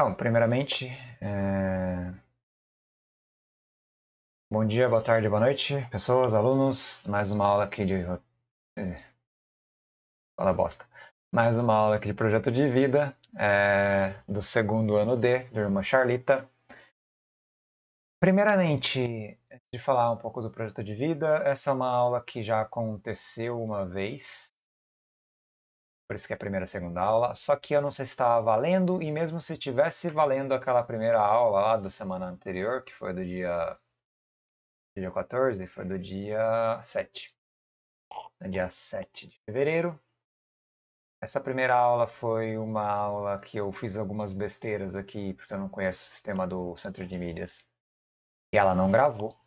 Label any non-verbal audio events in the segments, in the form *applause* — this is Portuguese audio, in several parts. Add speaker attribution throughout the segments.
Speaker 1: Então, primeiramente, é... bom dia, boa tarde, boa noite, pessoas, alunos. Mais uma aula aqui de. É, fala bosta. Mais uma aula aqui de projeto de vida é... do segundo ano D, do Irmã Charlita. Primeiramente, antes de falar um pouco do projeto de vida, essa é uma aula que já aconteceu uma vez por isso que é a primeira e segunda aula. Só que eu não sei se estava valendo, e mesmo se tivesse valendo aquela primeira aula lá da semana anterior, que foi do dia, dia 14, foi do dia 7. No dia 7 de fevereiro. Essa primeira aula foi uma aula que eu fiz algumas besteiras aqui, porque eu não conheço o sistema do centro de mídias. E ela não gravou.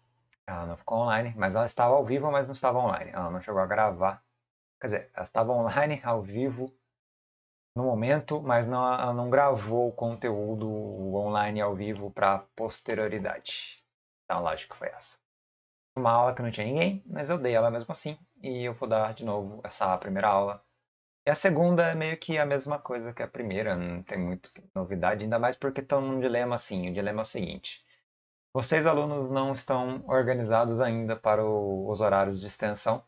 Speaker 1: Ela não ficou online, mas ela estava ao vivo, mas não estava online. Ela não chegou a gravar Quer dizer, ela estava online, ao vivo, no momento, mas não, ela não gravou o conteúdo online ao vivo para posterioridade. Então a lógica foi essa. Uma aula que não tinha ninguém, mas eu dei ela mesmo assim. E eu vou dar de novo essa primeira aula. E a segunda é meio que a mesma coisa que a primeira, não tem muita novidade, ainda mais porque estão tá num dilema assim. O dilema é o seguinte: vocês, alunos, não estão organizados ainda para o, os horários de extensão,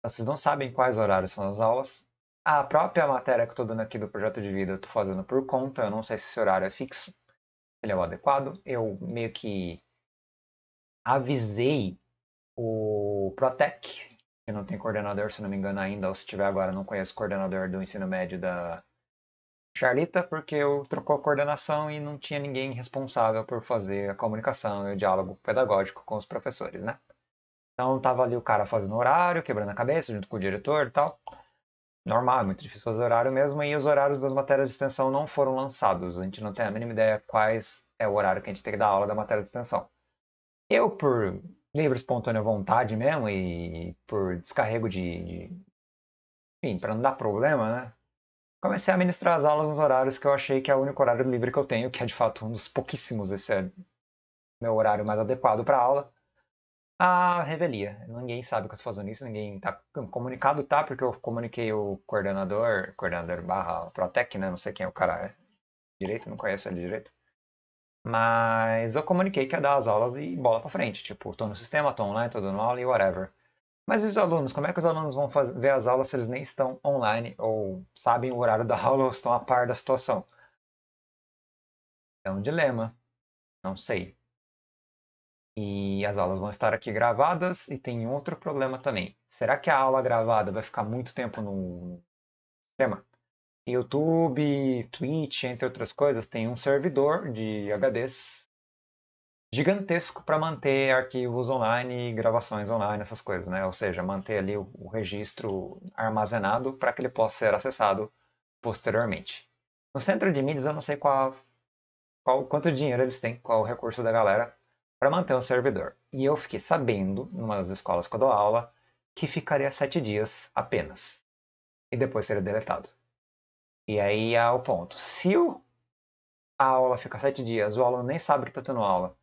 Speaker 1: então, vocês não sabem quais horários são as aulas. A própria matéria que eu estou dando aqui do projeto de vida eu estou fazendo por conta, eu não sei se esse horário é fixo, se ele é o adequado. Eu meio que avisei o Protec, que não tem coordenador, se não me engano ainda, ou se tiver agora, não conheço o coordenador do ensino médio da Charlita, porque eu trocou a coordenação e não tinha ninguém responsável por fazer a comunicação e o diálogo pedagógico com os professores, né? Então tava ali o cara fazendo horário, quebrando a cabeça junto com o diretor e tal. Normal, é muito difícil fazer horário mesmo. E os horários das matérias de extensão não foram lançados. A gente não tem a mínima ideia quais é o horário que a gente tem que dar aula da matéria de extensão. Eu, por livre espontânea vontade mesmo e por descarrego de, de enfim, para não dar problema, né? Comecei a ministrar as aulas nos horários que eu achei que é o único horário livre que eu tenho, que é de fato um dos pouquíssimos, esse é meu horário mais adequado para aula a revelia. Ninguém sabe que eu tô fazendo isso, ninguém tá comunicado, tá? Porque eu comuniquei o coordenador, coordenador barra Protec, né? Não sei quem é o cara é. direito, não conheço ele direito. Mas eu comuniquei que ia dar as aulas e bola pra frente. Tipo, tô no sistema, tô online, tô dando aula e whatever. Mas e os alunos? Como é que os alunos vão fazer, ver as aulas se eles nem estão online ou sabem o horário da *laughs* aula ou estão a par da situação? É um dilema. Não sei e as aulas vão estar aqui gravadas. E tem outro problema também. Será que a aula gravada vai ficar muito tempo no sistema? YouTube, Twitch, entre outras coisas, tem um servidor de HDs gigantesco para manter arquivos online, gravações online, essas coisas, né? Ou seja, manter ali o, o registro armazenado para que ele possa ser acessado posteriormente. No centro de mídias, eu não sei qual, qual, quanto dinheiro eles têm, qual o recurso da galera, para manter um servidor. E eu fiquei sabendo, numa das escolas que eu dou aula, que ficaria sete dias apenas. E depois seria deletado. E aí é o ponto. Se a aula fica sete dias, o aluno nem sabe que está tendo aula.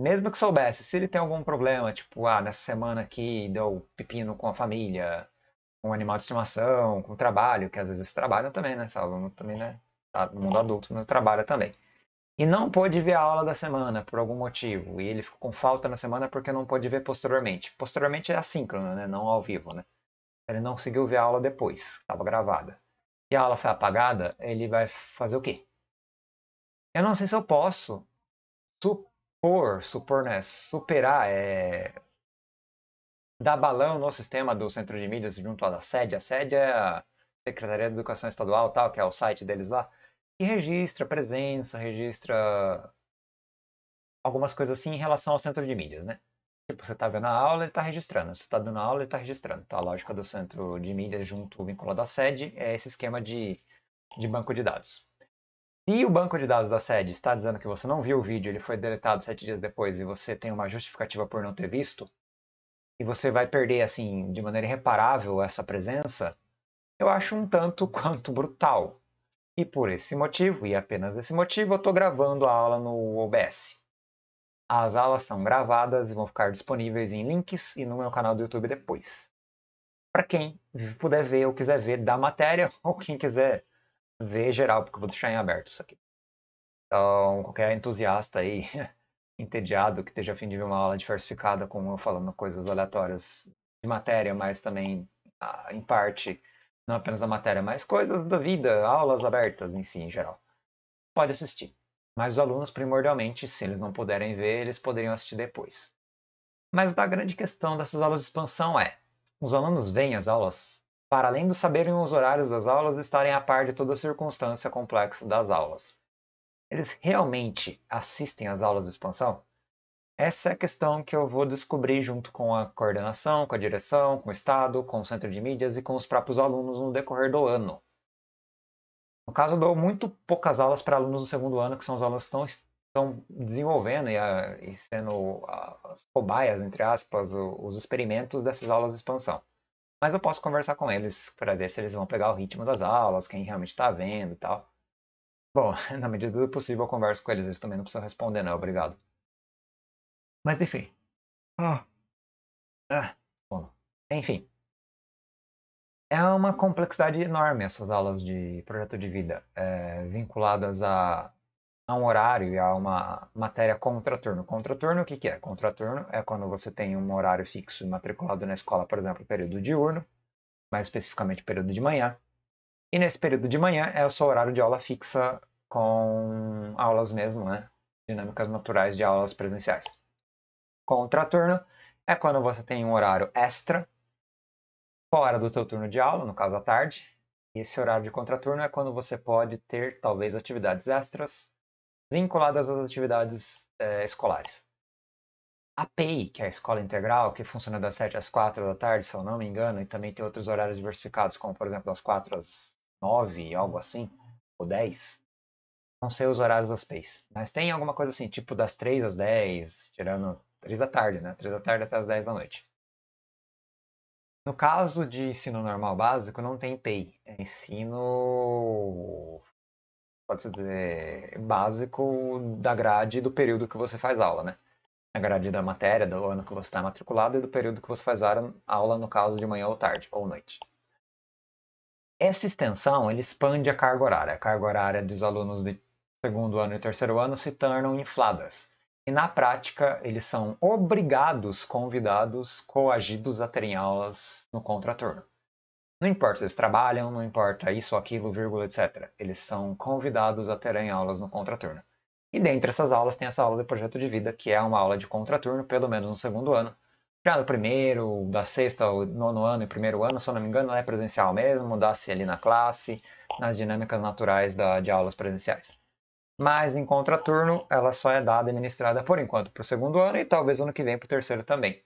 Speaker 1: Mesmo que soubesse, se ele tem algum problema, tipo, ah, nessa semana aqui deu pepino com a família, com um animal de estimação, com o trabalho, que às vezes trabalham também, né? Esse aluno também, né? Tá no mundo adulto, mas né? trabalha também e não pôde ver a aula da semana por algum motivo, e ele ficou com falta na semana porque não pôde ver posteriormente. Posteriormente é assíncrono, né? não ao vivo. Né? Ele não conseguiu ver a aula depois, estava gravada. E a aula foi apagada, ele vai fazer o quê? Eu não sei se eu posso supor, supor, né? Superar, é... dar balão no sistema do centro de mídias junto à sede. A sede é a Secretaria de Educação Estadual, tal, que é o site deles lá que registra presença, registra algumas coisas assim em relação ao centro de mídias, né? Tipo, você está vendo a aula, ele está registrando. Você está dando a aula, ele está registrando. Então, a lógica do centro de mídias junto vinculado à sede é esse esquema de, de banco de dados. Se o banco de dados da sede está dizendo que você não viu o vídeo, ele foi deletado sete dias depois e você tem uma justificativa por não ter visto, e você vai perder, assim, de maneira irreparável essa presença, eu acho um tanto *laughs* quanto brutal. E por esse motivo, e apenas esse motivo, eu estou gravando a aula no OBS. As aulas são gravadas e vão ficar disponíveis em links e no meu canal do YouTube depois. Para quem puder ver ou quiser ver da matéria, *laughs* ou quem quiser ver geral, porque eu vou deixar em aberto isso aqui. Então, qualquer entusiasta aí, *laughs* entediado, que esteja a fim de ver uma aula diversificada, como eu falando coisas aleatórias de matéria, mas também, ah, em parte, não apenas da matéria, mas coisas da vida, aulas abertas em si em geral. Pode assistir. Mas os alunos, primordialmente, se eles não puderem ver, eles poderiam assistir depois. Mas a grande questão dessas aulas de expansão é: os alunos veem as aulas para além de saberem os horários das aulas, estarem a par de toda a circunstância complexa das aulas. Eles realmente assistem às aulas de expansão? Essa é a questão que eu vou descobrir junto com a coordenação, com a direção, com o Estado, com o centro de mídias e com os próprios alunos no decorrer do ano. No caso, eu dou muito poucas aulas para alunos do segundo ano, que são os alunos que estão, estão desenvolvendo e, a, ah, e sendo as cobaias, entre aspas, os experimentos dessas aulas de expansão. Mas eu posso conversar com eles para ver se eles vão pegar o ritmo das aulas, quem realmente está vendo e tal. Bom, *laughs* na medida do possível eu converso com eles, eles também não precisam responder, não, obrigado.
Speaker 2: Mas enfim. Ah,
Speaker 1: ah, bom. Enfim. É uma complexidade enorme essas aulas de projeto de vida, é, vinculadas a, a, um horário e a uma matéria contraturno. Contraturno, o que, que é? Contraturno é quando você tem um horário fixo matriculado na escola, por exemplo, período diurno, mais especificamente período de manhã. E nesse período de manhã é o seu horário de aula fixa com aulas mesmo, né? Dinâmicas naturais de aulas presenciais. Contraturno é quando você tem um horário extra fora do seu turno de aula, no caso à tarde. esse horário de contraturno é quando você pode ter talvez atividades extras vinculadas às atividades é, escolares. A PEI, que é a escola integral, que funciona das 7 às 4 da tarde, se eu não me engano, e também tem outros horários diversificados, como por exemplo das 4 às 9, algo assim, ou 10. Não sei os horários das PEIs, mas tem alguma coisa assim, tipo das 3 às 10, tirando 3 da tarde, né? 3 da tarde até as 10 da noite. No caso de ensino normal básico, não tem PEI. É ensino, pode-se dizer, básico da grade do período que você faz aula, né? A grade da matéria, do ano que você está matriculado e do período que você faz aula, no caso de manhã ou tarde, ou noite. Essa extensão, ele expande a carga horária. A carga horária dos alunos de segundo ano e terceiro ano se tornam infladas. E na prática, eles são obrigados, convidados, coagidos a terem aulas no contraturno. Não importa se eles trabalham, não importa isso, aquilo, vírgula, etc. Eles são convidados a terem aulas no contraturno. E dentre essas aulas tem essa aula de projeto de vida, que é uma aula de contraturno, pelo menos no segundo ano. Já no primeiro, da sexta ao nono ano e primeiro ano, se eu não me engano, é presencial mesmo, dá-se ali na classe, nas dinâmicas naturais da, de aulas presenciais mas em contraturno ela só é dada e ministrada por enquanto para o segundo ano e talvez ano que vem para o terceiro também.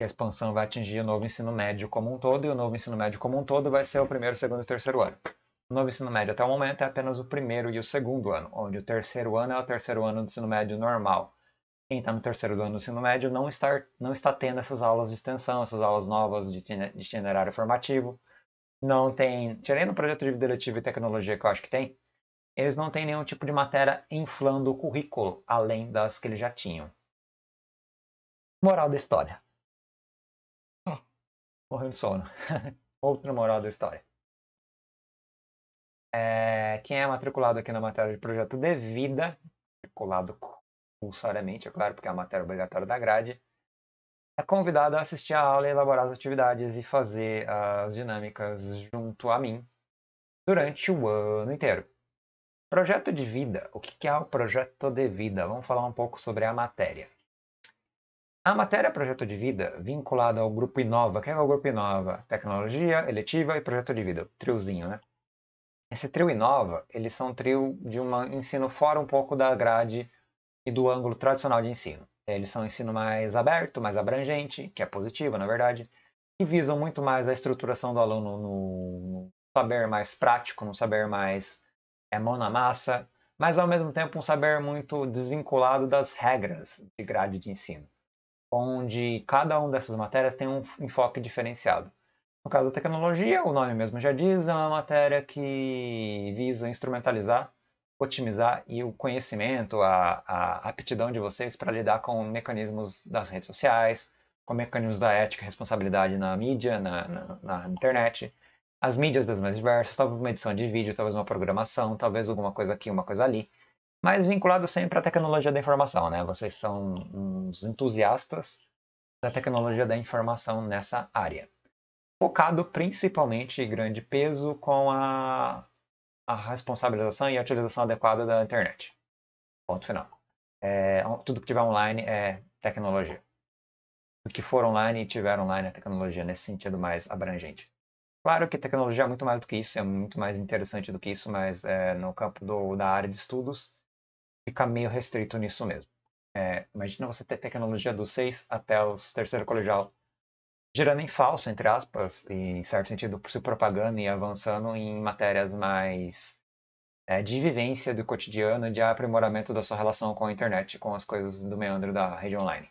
Speaker 1: A expansão vai atingir o novo ensino médio como um todo e o novo ensino médio como um todo vai ser o primeiro, segundo e terceiro ano. O novo ensino médio até o momento é apenas o primeiro e o segundo ano, onde o terceiro ano é o terceiro ano do ensino médio normal. Quem está no terceiro ano do ensino médio não está, não está tendo essas aulas de extensão, essas aulas novas de itinerário formativo. Não tem. Tirando o projeto de vida eletiva e tecnologia que eu acho que tem, eles não têm nenhum tipo de matéria inflando o currículo, além das que eles já tinham. Moral da história. Oh, morreu de sono. *laughs* Outra moral da história. É, quem é matriculado aqui na matéria de projeto de vida, matriculado compulsoriamente, é claro, porque é a matéria obrigatória da grade, é convidado a assistir a aula elaborar as atividades e fazer as dinâmicas junto a mim durante o ano inteiro. Projeto de vida. O que é o projeto de vida? Vamos falar um pouco sobre a matéria. A matéria é Projeto de Vida, vinculada ao Grupo Inova. Quem é o Grupo Inova? Tecnologia, eletiva e Projeto de Vida. Triozinho, né? Esse trio Inova, eles são um trio de um ensino fora um pouco da grade e do ângulo tradicional de ensino. Eles são um ensino mais aberto, mais abrangente, que é positivo, na verdade, e visam muito mais a estruturação do aluno no saber mais prático, no saber mais é mão na massa, mas ao mesmo tempo um saber muito desvinculado das regras de grade de ensino, onde cada uma dessas matérias tem um enfoque diferenciado. No caso da tecnologia, o nome mesmo já diz, é uma matéria que visa instrumentalizar, otimizar e o conhecimento, a, a aptidão de vocês para lidar com mecanismos das redes sociais, com mecanismos da ética e responsabilidade na mídia, na, na, na internet, as mídias das mais diversas, talvez uma edição de vídeo, talvez uma programação, talvez alguma coisa aqui, uma coisa ali, mas vinculado sempre à tecnologia da informação, né? Vocês são uns entusiastas da tecnologia da informação nessa área. Focado principalmente em grande peso com a, a responsabilização e a utilização adequada da internet. Ponto final. É, tudo que tiver online é tecnologia. O que for online e tiver online é tecnologia, nesse sentido mais abrangente. Claro que tecnologia é muito mais do que isso, é muito mais interessante do que isso, mas é, no campo do, da área de estudos fica meio restrito nisso mesmo. É, imagina você ter tecnologia dos 6 até os terceiro colegial, girando em falso, entre aspas, e, em certo sentido, se propagando e avançando em matérias mais é, de vivência do cotidiano, de aprimoramento da sua relação com a internet, com as coisas do meandro da rede online.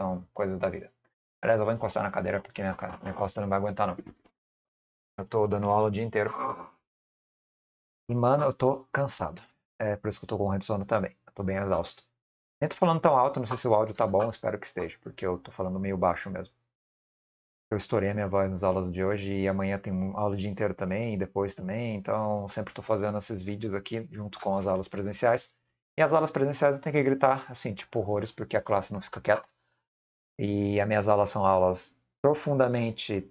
Speaker 1: São coisas da vida. Aliás, eu vou encostar na cadeira porque minha, né, minha costa não vai aguentar não. Eu tô dando aula o dia inteiro. E, mano, eu tô cansado. É por isso que eu tô com um de sono também. Eu tô bem exausto. Nem tô falando tão alto, não sei se o áudio tá bom, espero que esteja, porque eu tô falando meio baixo mesmo. Eu estourei a minha voz nas aulas de hoje e amanhã tem aula o dia inteiro também, e depois também, então sempre tô fazendo esses vídeos aqui junto com as aulas presenciais. E as aulas presenciais eu tenho que gritar, assim, tipo horrores, porque a classe não fica quieta. E as minhas aulas são aulas profundamente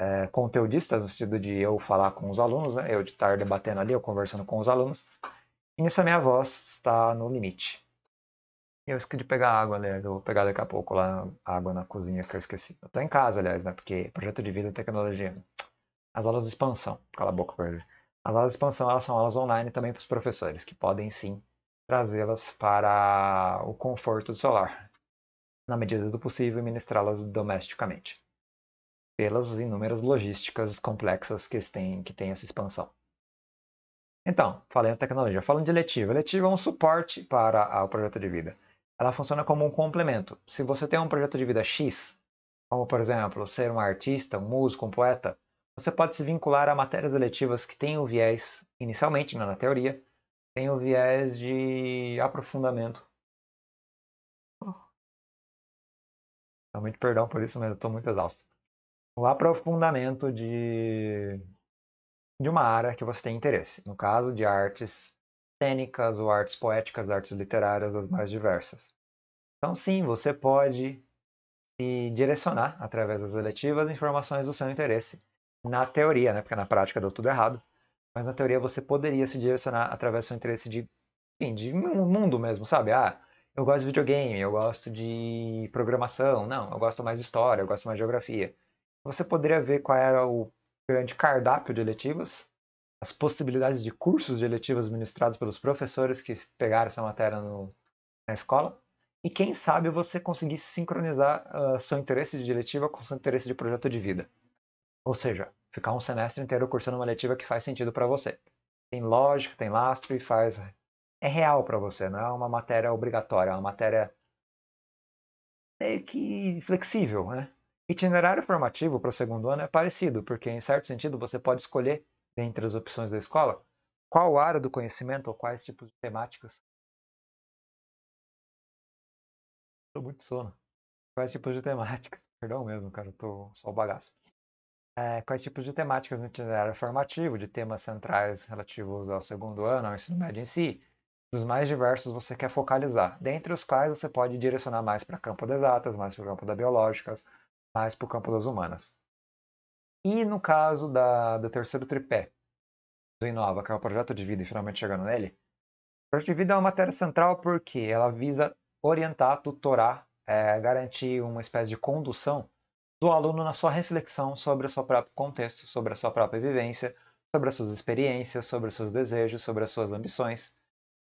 Speaker 1: é, conteudistas, no sentido de eu falar com os alunos, né? eu de estar debatendo ali, eu conversando com os alunos. E nisso a minha voz está no limite. eu esqueci de pegar água, aliás. Eu vou pegar daqui a pouco lá água na cozinha que eu esqueci. Eu tô em casa, aliás, né? Porque projeto de vida e tecnologia. As aulas de expansão. Cala a boca, Verde. As aulas de expansão elas são aulas online também para os professores, que podem sim trazê-las para o conforto do celular na medida do possível, ministrá-las domesticamente, pelas inúmeras logísticas complexas que tem, que tem essa expansão. Então, falando em tecnologia, falando de eletiva. Eletiva é um suporte para o projeto de vida. Ela funciona como um complemento. Se você tem um projeto de vida X, como por exemplo, ser um artista, um músico, um poeta, você pode se vincular a matérias eletivas que têm o viés, inicialmente né, na teoria, tem o viés de aprofundamento Realmente perdão por isso, mas eu estou muito exausto. O aprofundamento de, de uma área que você tem interesse. No caso de artes cênicas ou artes poéticas, artes literárias, as mais diversas. Então, sim, você pode se direcionar através das eletivas informações do seu interesse. Na teoria, né? Porque na prática deu tudo errado. Mas na teoria você poderia se direcionar através do seu interesse de, enfim, de mundo mesmo, sabe? Ah, eu gosto de videogame, eu gosto de programação, não, eu gosto mais de história, eu gosto mais de geografia. Você poderia ver qual era o grande cardápio de eletivas, as possibilidades de cursos de eletivas ministrados pelos professores que pegaram essa matéria no, na escola, e quem sabe você conseguir sincronizar uh, seu interesse de eletiva com seu interesse de projeto de vida. Ou seja, ficar um semestre inteiro cursando uma eletiva que faz sentido para você. Tem lógica, tem lastro e faz é real para você, não é uma matéria obrigatória, é uma matéria meio que flexível, né? Itinerário formativo para o segundo ano é parecido, porque em certo sentido você pode escolher dentre as opções da escola qual área do conhecimento ou quais tipos de temáticas. Estou muito sono. Quais tipos de temáticas? *laughs* Perdão mesmo, cara, estou só o bagaço. É, quais tipos de temáticas no itinerário formativo, de temas centrais relativos ao segundo ano, ao ensino médio em si, dos mais diversos você quer focalizar, dentre os quais você pode direcionar mais para o campo das exatas, mais para o campo das biológicas, mais para o campo das humanas. E no caso da, do terceiro tripé do Inova, que é o projeto de vida, e finalmente chegando nele, o projeto de vida é uma matéria central porque ela visa orientar, tutorar, é, garantir uma espécie de condução do aluno na sua reflexão sobre o seu próprio contexto, sobre a sua própria vivência, sobre as suas experiências, sobre os seus desejos, sobre as suas ambições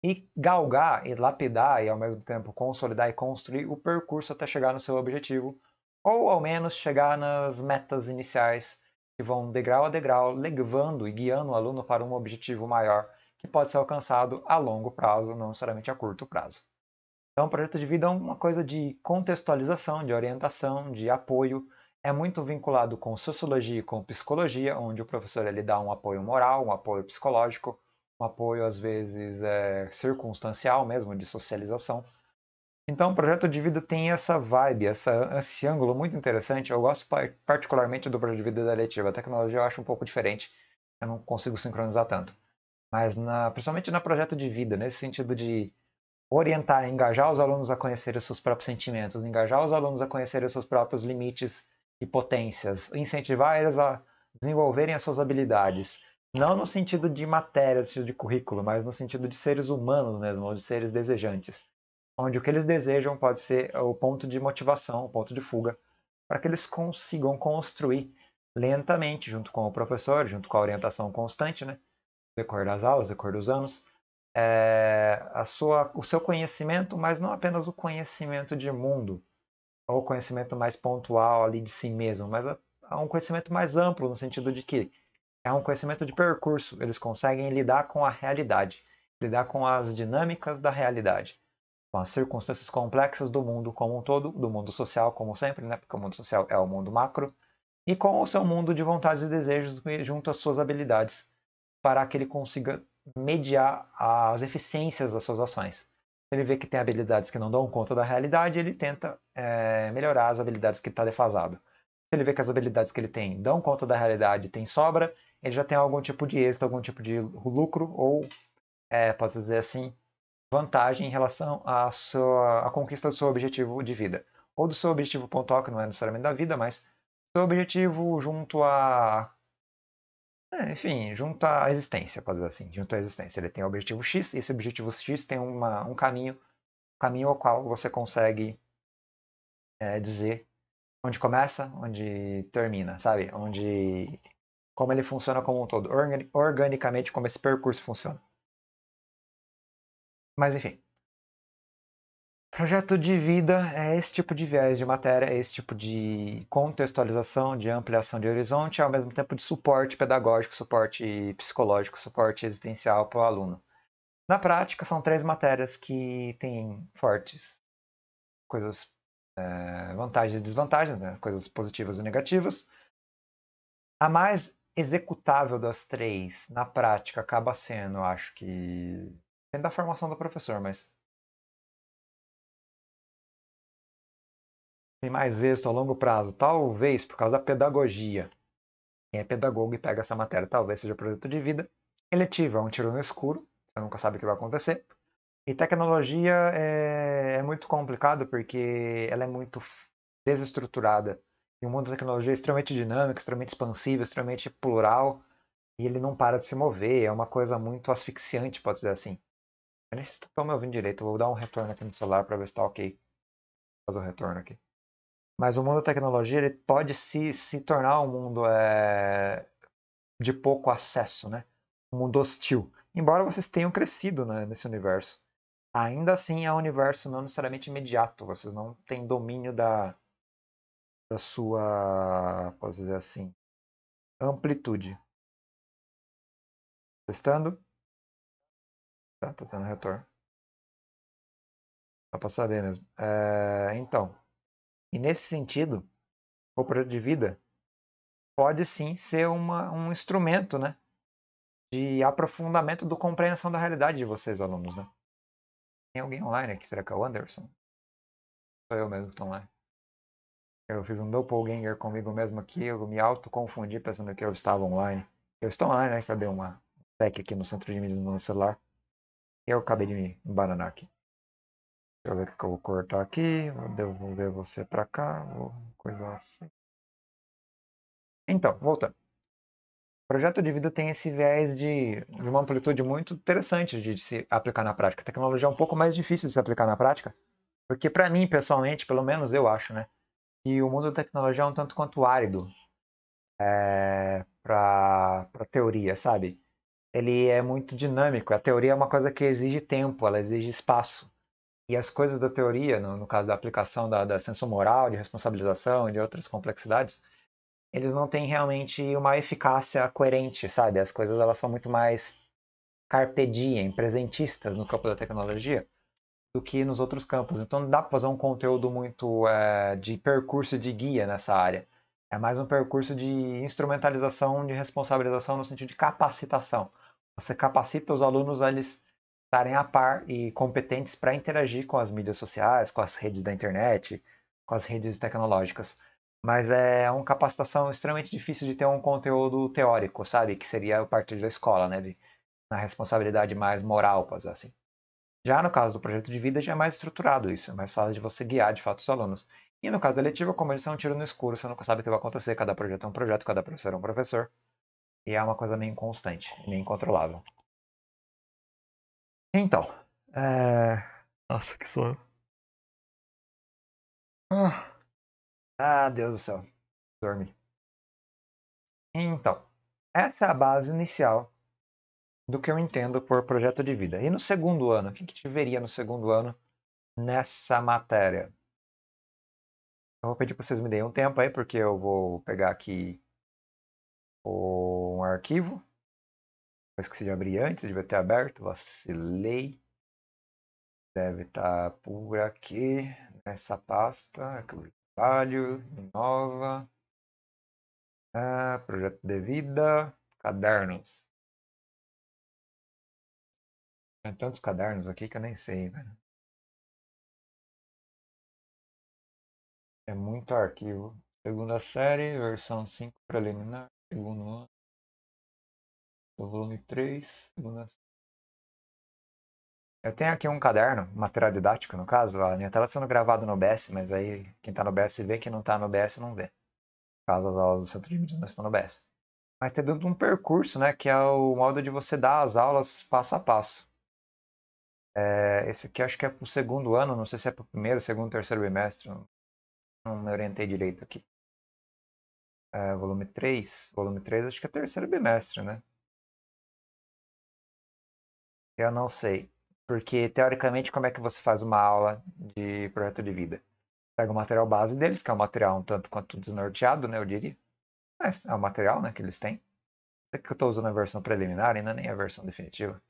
Speaker 1: e galgar e lapidar e ao mesmo tempo consolidar e construir o percurso até chegar no seu objetivo, ou ao menos chegar nas metas iniciais que vão degrau a degrau, levando e guiando o aluno para um objetivo maior que pode ser alcançado a longo prazo, não necessariamente a curto prazo. Então, o projeto de vida é uma coisa de contextualização, de orientação, de apoio. É muito vinculado com sociologia e com psicologia, onde o professor ele dá um apoio moral, um apoio psicológico, um apoio às vezes é, circunstancial mesmo, de socialização. Então, o projeto de vida tem essa vibe, essa, esse ângulo muito interessante. Eu gosto particularmente do projeto de vida da Letiva. A tecnologia eu acho um pouco diferente. Eu não consigo sincronizar tanto. Mas, na, principalmente no projeto de vida, nesse sentido de orientar, engajar os alunos a conhecer os seus próprios sentimentos, engajar os alunos a conhecer os seus próprios limites e potências, incentivar eles a desenvolverem as suas habilidades, não no sentido de matéria, no sentido de currículo, mas no sentido de seres humanos mesmo, ou de seres desejantes. Onde o que eles desejam pode ser o ponto de motivação, o ponto de fuga, para que eles consigam construir lentamente, junto com o professor, junto com a orientação constante, né? Decor das aulas, decor dos anos, é, a sua, o seu conhecimento, mas não apenas o conhecimento de mundo, ou conhecimento mais pontual ali de si mesmo, mas a, a um conhecimento mais amplo, no sentido de que é um conhecimento de percurso. Eles conseguem lidar com a realidade, lidar com as dinâmicas da realidade, com as circunstâncias complexas do mundo como um todo, do mundo social como sempre, né? Porque o mundo social é o mundo macro e com o seu mundo de vontades e desejos junto às suas habilidades, para que ele consiga mediar as eficiências das suas ações. Ele vê que tem habilidades que não dão conta da realidade, ele tenta é, melhorar as habilidades que está defasado. Se ele vê que as habilidades que ele tem dão conta da realidade, tem sobra, ele já tem algum tipo de êxito, algum tipo de lucro ou, é, posso dizer assim, vantagem em relação à, sua, à conquista do seu objetivo de vida. Ou do seu objetivo pontual, que não é necessariamente da vida, mas seu objetivo junto a. É, enfim, junto à existência, pode dizer assim, junto à existência. Ele tem o objetivo X e esse objetivo X tem uma, um caminho, um caminho ao qual você consegue é, dizer onde começa, onde termina, sabe? Onde como ele funciona como um todo, organicamente como esse percurso funciona. Mas enfim. Projeto de vida é esse tipo de viés de matéria, é esse tipo de contextualização, de ampliação de horizonte, ao mesmo tempo de suporte pedagógico, suporte psicológico, suporte existencial para o aluno. Na prática, são três matérias que têm fortes coisas, é, vantagens e desvantagens, né? coisas positivas e negativas. A mais executável das três na prática acaba sendo, acho que. Depende da formação do professor, mas. Tem mais êxito a longo prazo? Talvez por causa da pedagogia. Quem é pedagogo e pega essa matéria, talvez seja projeto de vida. Eletiva é um tiro no escuro, você nunca sabe o que vai acontecer. E tecnologia é, é muito complicado porque ela é muito desestruturada. E o mundo da tecnologia é extremamente dinâmico, extremamente expansivo, extremamente plural, e ele não para de se mover, é uma coisa muito asfixiante, pode dizer assim. Eu nem sei se estou me ouvindo direito, vou dar um retorno aqui no celular para ver se está ok. fazer o um retorno aqui. Mas o mundo da tecnologia ele pode se, se tornar um mundo é, de pouco acesso, né? um mundo hostil. Embora vocês tenham crescido né, nesse universo. Ainda assim é um universo não necessariamente imediato, vocês não têm domínio da, da sua, posso dizer assim, amplitude. Testando.
Speaker 2: Tá, tá dando retorno. Dá para saber mesmo.
Speaker 1: É, então, e nesse sentido, o projeto de vida pode sim ser uma, um instrumento, né? De aprofundamento do compreensão da realidade de vocês, alunos, né? Tem alguém online aqui? Será que é o Anderson? Sou eu mesmo que estou online. Eu fiz um doppelganger comigo mesmo aqui, eu me autoconfundi pensando que eu estava online. Eu estou online, né? Que eu dei uma tech aqui no centro de mídia no celular. E eu acabei de me embananar aqui. Deixa eu ver o que eu vou cortar aqui. Vou devolver você pra cá. Vou coisar assim. Então, voltando. O projeto de vida tem esse viés de, de uma amplitude muito interessante de, de se aplicar na prática. A tecnologia é um pouco mais difícil de se aplicar na prática, porque para mim, pessoalmente, pelo menos eu acho, né? que o mundo da tecnologia é um tanto quanto árido é, para teoria, sabe? Ele é muito dinâmico. A teoria é uma coisa que exige tempo, ela exige espaço. E as coisas da teoria, no, no caso da aplicação da, da senso moral, de responsabilização e de outras complexidades, eles não têm realmente uma eficácia coerente, sabe? As coisas elas são muito mais carpedia, presentistas no campo da tecnologia do que nos outros campos. Então não dá para fazer um conteúdo muito é, de percurso de guia nessa área. É mais um percurso de instrumentalização, de responsabilização no sentido de capacitação. Você capacita os alunos a eles estarem a par e competentes para interagir com as mídias sociais, com as redes da internet, com as redes tecnológicas. Mas é uma capacitação extremamente difícil de ter um conteúdo teórico, sabe? Que seria a partir da escola, né? De, na responsabilidade mais moral, pois assim. Já no caso do projeto de vida, já é mais estruturado isso, é mais fácil de você guiar de fato os alunos. E no caso da letiva, como eles são um tiro no escuro, você não sabe o que vai acontecer, cada projeto é um projeto, cada professor é um professor. E é uma coisa meio inconstante, meio incontrolável.
Speaker 2: Então. É... Nossa, que sono. Ah. ah, Deus do céu. Dormi.
Speaker 1: Então, essa é a base inicial do que eu entendo por projeto de vida. E no segundo ano, o que, que te veria no segundo ano nessa matéria? Eu vou pedir para vocês me deem um tempo aí, porque eu vou pegar aqui um arquivo. Eu esqueci de abrir antes, devia ter aberto, vacilei. Deve estar tá por aqui, nessa pasta, Aqui de trabalho, nova,
Speaker 2: ah, projeto de vida, cadernos. Tem tantos cadernos aqui que eu nem sei, velho. Né? É muito arquivo. Segunda série, versão 5 preliminar, segundo ano. Volume 3, segunda
Speaker 1: Eu tenho aqui um caderno, material didático no caso, a minha tela tá sendo gravada no OBS, mas aí quem está no OBS vê, quem não está no OBS não vê. Caso as aulas do centro de mídias não estão no OBS. Mas tem dentro de um percurso, né, que é o modo de você dar as aulas passo a passo. É, esse aqui acho que é para o segundo ano, não sei se é para o primeiro, segundo, terceiro bimestre. Não, me orientei direito aqui. É, volume 3. Volume 3 acho que é terceiro bimestre, né? Eu não sei. Porque, teoricamente, como é que você faz uma aula de projeto de vida? Pega o material base deles, que é um material um tanto quanto desnorteado, né? Eu diria. Mas é o material né, que eles têm. Esse que eu estou usando a versão preliminar, ainda nem a versão definitiva.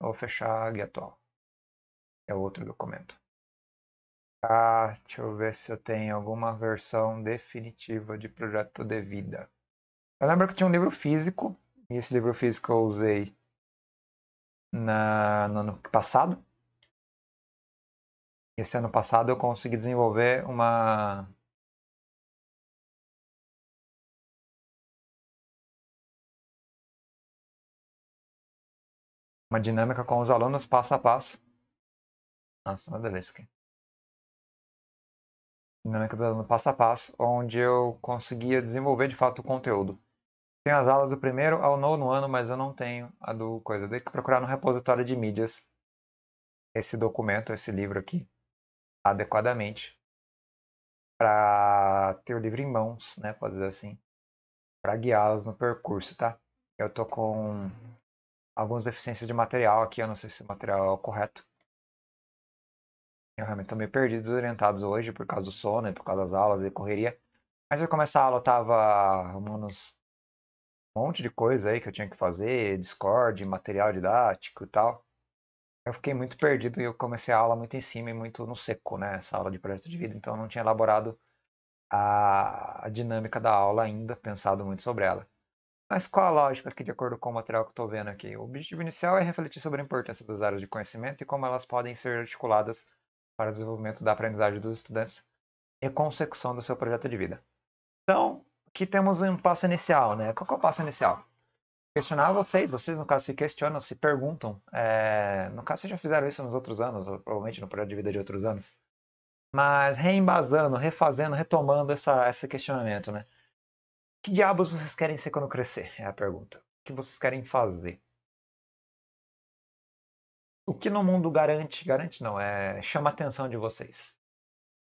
Speaker 1: Vou fechar GetAll. É outro documento. eu Ah, deixa eu ver se eu tenho alguma versão definitiva de projeto de vida. Eu lembro que tinha um livro físico, e esse livro físico eu usei na, no ano passado. Esse
Speaker 2: ano passado eu consegui desenvolver uma uma dinâmica com os alunos passo a passo. Nossa, uma beleza aqui.
Speaker 1: Dinâmica do aluno passo a passo, onde eu conseguia desenvolver de fato o conteúdo. Tenho as aulas do primeiro ao nono ano, mas eu não tenho a do coisa. Eu tenho que procurar no repositório de mídias esse documento, esse livro aqui, adequadamente, para ter o livro em mãos, né? Pode dizer assim, para guiá-los no percurso, tá? Eu tô com algumas deficiências de material aqui. Eu não sei se o material é o correto. Eu realmente estou meio perdido, desorientado hoje por causa do sono, por causa das aulas e correria. Mas eu começar a aula, eu tava arrumando um monte de coisa aí que eu tinha que fazer, Discord, material didático e tal. Eu fiquei muito perdido e eu comecei a aula muito em cima e muito no seco, né? Essa aula de projeto de vida, então eu não tinha elaborado a, a dinâmica da aula ainda, pensado muito sobre ela. Mas qual a lógica aqui de acordo com o material que estou vendo aqui? O objetivo inicial é refletir sobre a importância das áreas de conhecimento e como elas podem ser articuladas para o desenvolvimento da aprendizagem dos estudantes e consecução do seu projeto de vida. Então, aqui temos um passo inicial, né? Qual é o passo inicial? Questionar vocês, vocês no caso se questionam, se perguntam. É... No caso, vocês já fizeram isso nos outros anos, ou provavelmente no projeto de vida de outros anos. Mas reembasando, refazendo, retomando essa, esse questionamento, né? Que diabos vocês querem ser quando crescer? É a pergunta. O que vocês querem fazer? O que no mundo garante, garante não, é chama a atenção de vocês.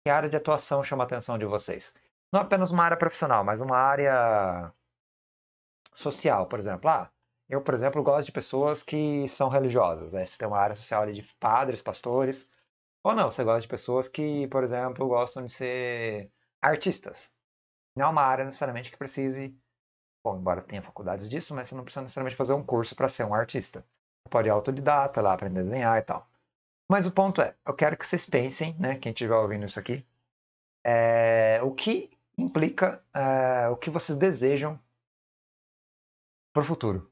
Speaker 1: Que área de atuação chama a atenção de vocês? Não apenas uma área profissional, mas uma área social, por exemplo. Ah, eu, por exemplo, gosto de pessoas que são religiosas. Né? Você tem uma área social ali de padres, pastores. Ou não, você gosta de pessoas que, por exemplo, gostam de ser artistas. Não é uma área necessariamente que precise, bom, embora tenha faculdades disso, mas você não precisa necessariamente fazer um curso para ser um artista. Você pode ir autodidata lá, aprender a desenhar e tal. Mas o ponto é, eu quero que vocês pensem, né, quem estiver ouvindo isso aqui, é, o que implica é, o que vocês desejam para o futuro.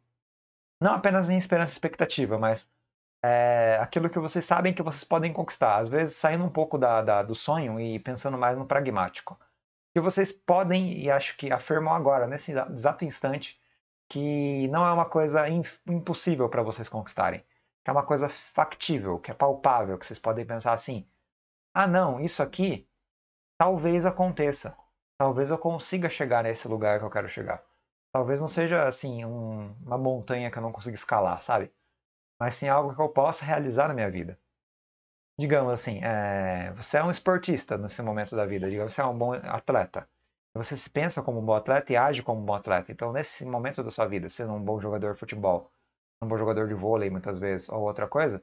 Speaker 1: Não apenas em esperança e expectativa, mas é, aquilo que vocês sabem que vocês podem conquistar. Às vezes saindo um pouco da, da, do sonho e pensando mais no pragmático que vocês podem, e acho que afirmam agora, nesse exato instante, que não é uma coisa impossível para vocês conquistarem. Que é uma coisa factível, que é palpável, que vocês podem pensar assim: ah, não, isso aqui talvez aconteça. Talvez eu consiga chegar a esse lugar que eu quero chegar. Talvez não seja assim um, uma montanha que eu não consiga escalar, sabe? Mas sim algo que eu possa realizar na minha vida digamos assim, é, você é um esportista nesse momento da vida, digamos, você é um bom atleta. Você se pensa como um bom atleta e age como um bom atleta. Então, nesse momento da sua vida, sendo um bom jogador de futebol, um bom jogador de vôlei, muitas vezes, ou outra coisa,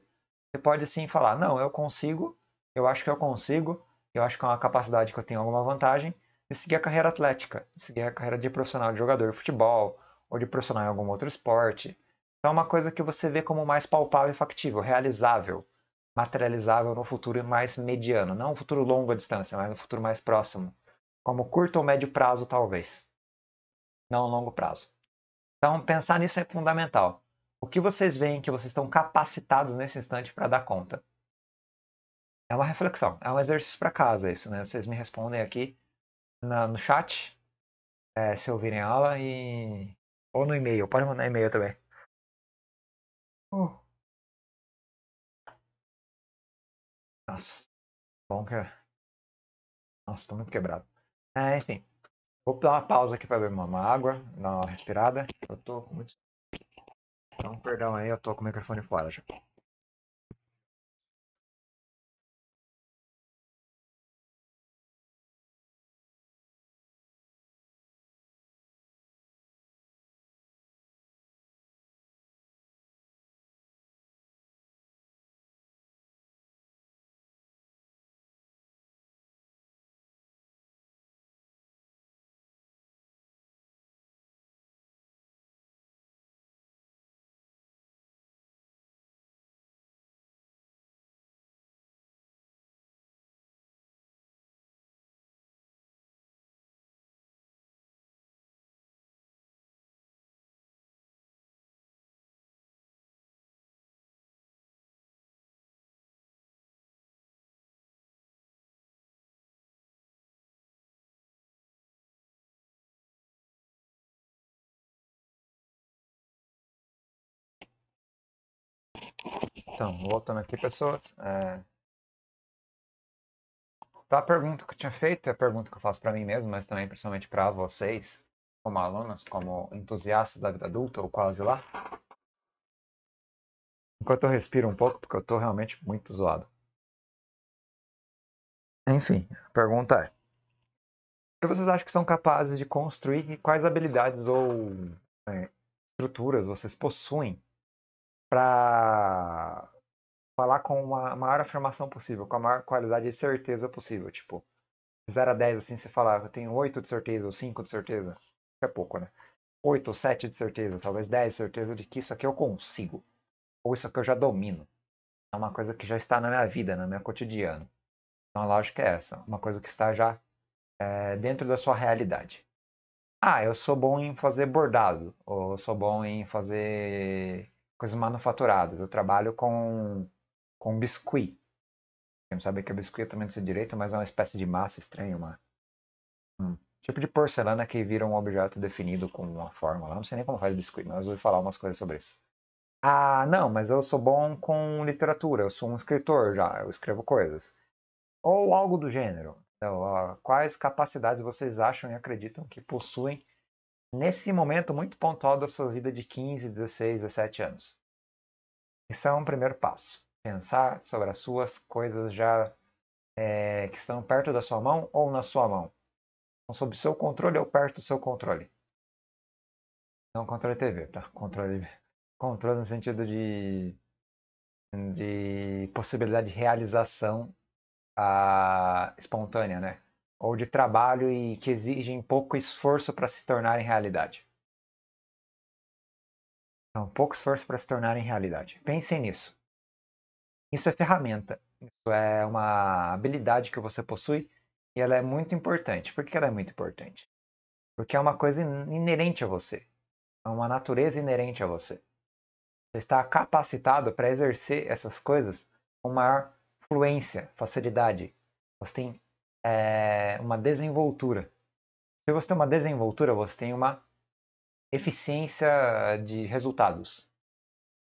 Speaker 1: você pode sim falar: não, eu consigo, eu acho que eu consigo, eu acho que é uma capacidade que eu tenho alguma vantagem, e seguir a carreira atlética, seguir a carreira de profissional de jogador de futebol, ou de profissional em algum outro esporte. Então, é uma coisa que você vê como mais palpável e factível, realizável materializável no futuro mais mediano, não um futuro longo à distância, mas um futuro mais próximo, como curto ou médio prazo talvez, não longo prazo. Então pensar nisso é fundamental. O que vocês veem que vocês estão capacitados nesse instante para dar conta? É uma reflexão, é um exercício para casa isso, né? Vocês me respondem aqui na, no chat, é, se ouvirem aula e ou no e-mail, pode mandar e-mail também.
Speaker 2: Uh. Nossa, bom
Speaker 1: que. É. Nossa, tô muito quebrado. É, enfim. Vou dar uma pausa aqui para beber uma água, dar uma respirada. Eu tô com muito. Então, perdão aí, eu tô com
Speaker 2: o microfone fora já.
Speaker 1: Então, voltando aqui, pessoas. É... Tá, a pergunta que eu tinha feito, é a pergunta que eu faço para mim mesmo, mas também principalmente para vocês, como alunos, como entusiastas da vida adulta ou quase lá. Enquanto eu respiro um pouco, porque eu tô realmente muito zoado. Enfim, a pergunta é: O que vocês acham que são capazes de construir e quais habilidades ou é, estruturas vocês possuem para falar com a maior afirmação possível, com a maior qualidade de certeza possível. Tipo, 0 a 10, assim, você falar, ah, eu tenho 8 de certeza, ou 5 de certeza, é pouco, né? 8 ou 7 de certeza, talvez 10 de certeza de que isso aqui eu consigo, ou isso aqui eu já domino. É uma coisa que já está na minha vida, no meu cotidiano. Então a lógica é essa, uma coisa que está já é, dentro da sua realidade. Ah, eu sou bom em fazer bordado, ou eu sou bom em fazer coisas manufaturadas. Eu trabalho com, com biscuit. Quem não sabe que é biscuit eu também não sei direito, mas é uma espécie de massa estranha, uma, tipo de porcelana que vira um objeto definido com uma forma Não sei nem como faz biscuit, mas eu vou falar umas coisas sobre isso. Ah, não, mas eu sou bom com literatura, eu sou um escritor já, eu escrevo coisas. Ou algo do gênero. Então, quais capacidades vocês acham e acreditam que possuem nesse momento muito pontual da sua vida de 15, 16, 17 anos. Isso é um primeiro passo. Pensar sobre as suas coisas já é, que estão perto da sua mão ou na sua mão. Estão sob seu controle ou perto do seu controle. Não controle TV, tá? Controle, controle no sentido de, de possibilidade de realização a, ah, espontânea, né? ou de trabalho e que exigem pouco esforço para se tornarem realidade. Então, pouco esforço para se tornarem realidade. Pensem nisso. Isso é ferramenta, isso é uma habilidade que você possui e ela é muito importante. Por que ela é muito importante? Porque é uma coisa inerente a você, é uma natureza inerente a você. Você está capacitado para exercer essas coisas com maior fluência, facilidade. Você tem é, uma desenvoltura. Se você tem uma desenvoltura, você tem uma eficiência de resultados.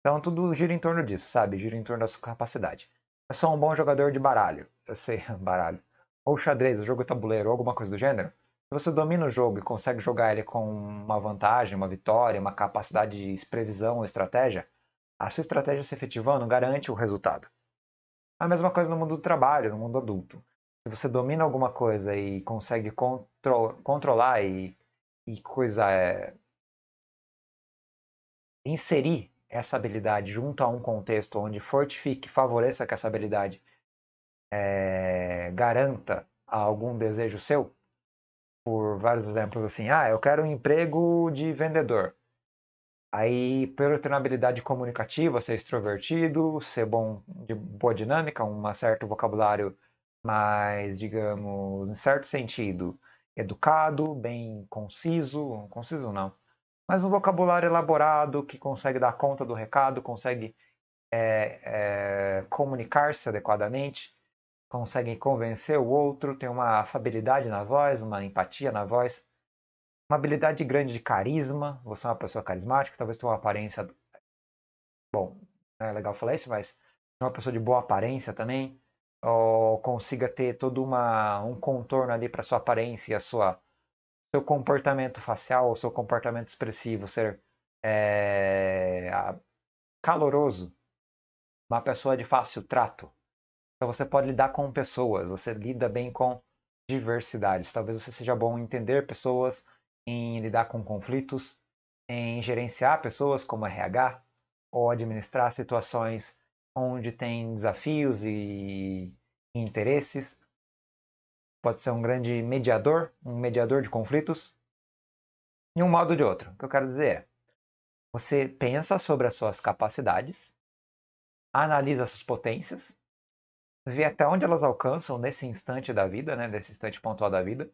Speaker 1: Então tudo gira em torno disso, sabe? Gira em torno da sua capacidade. Eu sou um bom jogador de baralho. Eu sei, *laughs* baralho. Ou xadrez, ou jogo tabuleiro, ou alguma coisa do gênero. Se você domina o jogo e consegue jogar ele com uma vantagem, uma vitória, uma capacidade de previsão ou estratégia, a sua estratégia se efetivando garante o resultado. A mesma coisa no mundo do trabalho, no mundo adulto você domina alguma coisa e consegue contro controlar e, e coisa é, inserir essa habilidade junto a um contexto onde fortifique, favoreça que essa habilidade é, garanta algum desejo seu, por vários exemplos assim, ah, eu quero um emprego de vendedor. Aí, pelo ter uma habilidade comunicativa, ser extrovertido, ser bom de boa dinâmica, um certo vocabulário mais, digamos, em certo sentido, educado, bem conciso, conciso não, mas um vocabulário elaborado que consegue dar conta do recado, consegue é, é, comunicar-se adequadamente, consegue convencer o outro, tem uma afabilidade na voz, uma empatia na voz, uma habilidade grande de carisma. Você é uma pessoa carismática, talvez tenha uma aparência. Bom, não é legal falar isso, mas é uma pessoa de boa aparência também ou consiga ter todo uma, um contorno ali para sua aparência, a sua seu comportamento facial, ou seu comportamento expressivo ser é, caloroso, uma pessoa de fácil trato. Então você pode lidar com pessoas, você lida bem com diversidades. Talvez você seja bom em entender pessoas, em lidar com conflitos, em gerenciar pessoas como RH ou administrar situações onde tem desafios e interesses. Pode ser um grande mediador, um mediador de conflitos. De um modo ou de outro, o que eu quero dizer é: você pensa sobre as suas capacidades, analisa suas potências, vê até onde elas alcançam nesse instante da vida, né, nesse instante pontual da vida,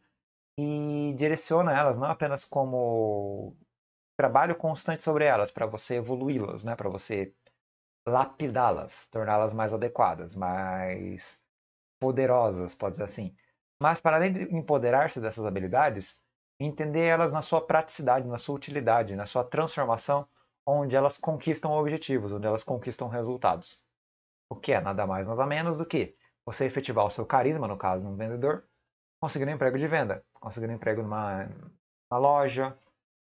Speaker 1: e direciona elas não apenas como trabalho constante sobre elas para você evoluí-las, né, para você lapidá-las, torná-las mais adequadas, mais poderosas, pode dizer assim. Mas para além de empoderar-se dessas habilidades, entender elas na sua praticidade, na sua utilidade, na sua transformação, onde elas conquistam objetivos, onde elas conquistam resultados. O que é nada mais, nada menos do que você efetivar o seu carisma, no caso, no vendedor, conseguindo um emprego de venda, conseguindo um emprego numa, numa loja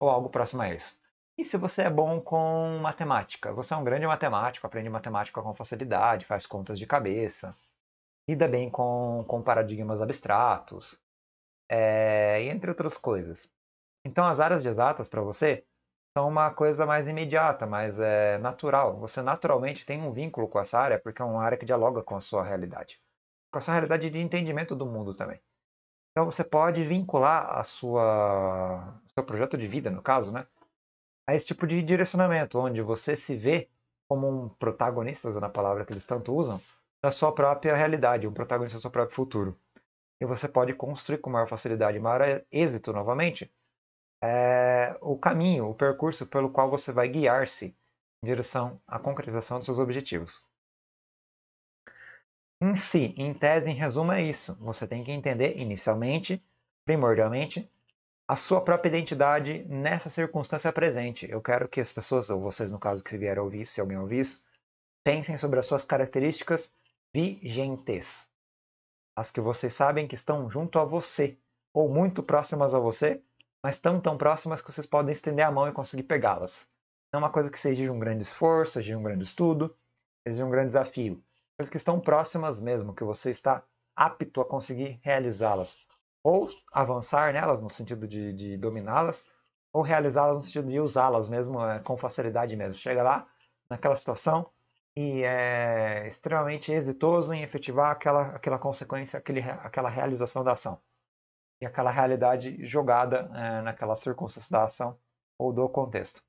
Speaker 1: ou algo próximo a isso. E se você é bom com matemática? Você é um grande matemático, aprende matemática com facilidade, faz contas de cabeça, lida bem com, com paradigmas abstratos, é, entre outras coisas. Então, as áreas de exatas para você são uma coisa mais imediata, mais é, natural. Você naturalmente tem um vínculo com essa área, porque é uma área que dialoga com a sua realidade, com a sua realidade de entendimento do mundo também. Então, você pode vincular a sua seu projeto de vida, no caso, né? a esse tipo de direcionamento, onde você se vê como um protagonista, usando a palavra que eles tanto usam, da sua própria realidade, um protagonista do seu próprio futuro. E você pode construir com maior facilidade, maior êxito novamente, é, o caminho, o percurso pelo qual você vai guiar-se em direção à concretização dos seus objetivos. Em si, em tese, em resumo, é isso. Você tem que entender inicialmente, primordialmente, a sua própria identidade nessa circunstância presente. Eu quero que as pessoas, ou vocês no caso que vieram ouvir, se alguém ouvir isso, pensem sobre as suas características vigentes. As que vocês sabem que estão junto a você, ou muito próximas a você, mas tão tão próximas que vocês podem estender a mão e conseguir pegá-las. Não é uma coisa que seja um grande esforço, seja um grande estudo, seja um grande desafio. Coisas que estão próximas mesmo, que você está apto a conseguir realizá-las ou avançar nelas no sentido de, de dominá-las, ou realizá-las no sentido de usá-las mesmo é, com facilidade mesmo. Chega lá naquela situação e é extremamente exitoso em efetivar aquela, aquela consequência, aquele, aquela realização da ação. E aquela realidade jogada é, naquela circunstância da ação ou do contexto.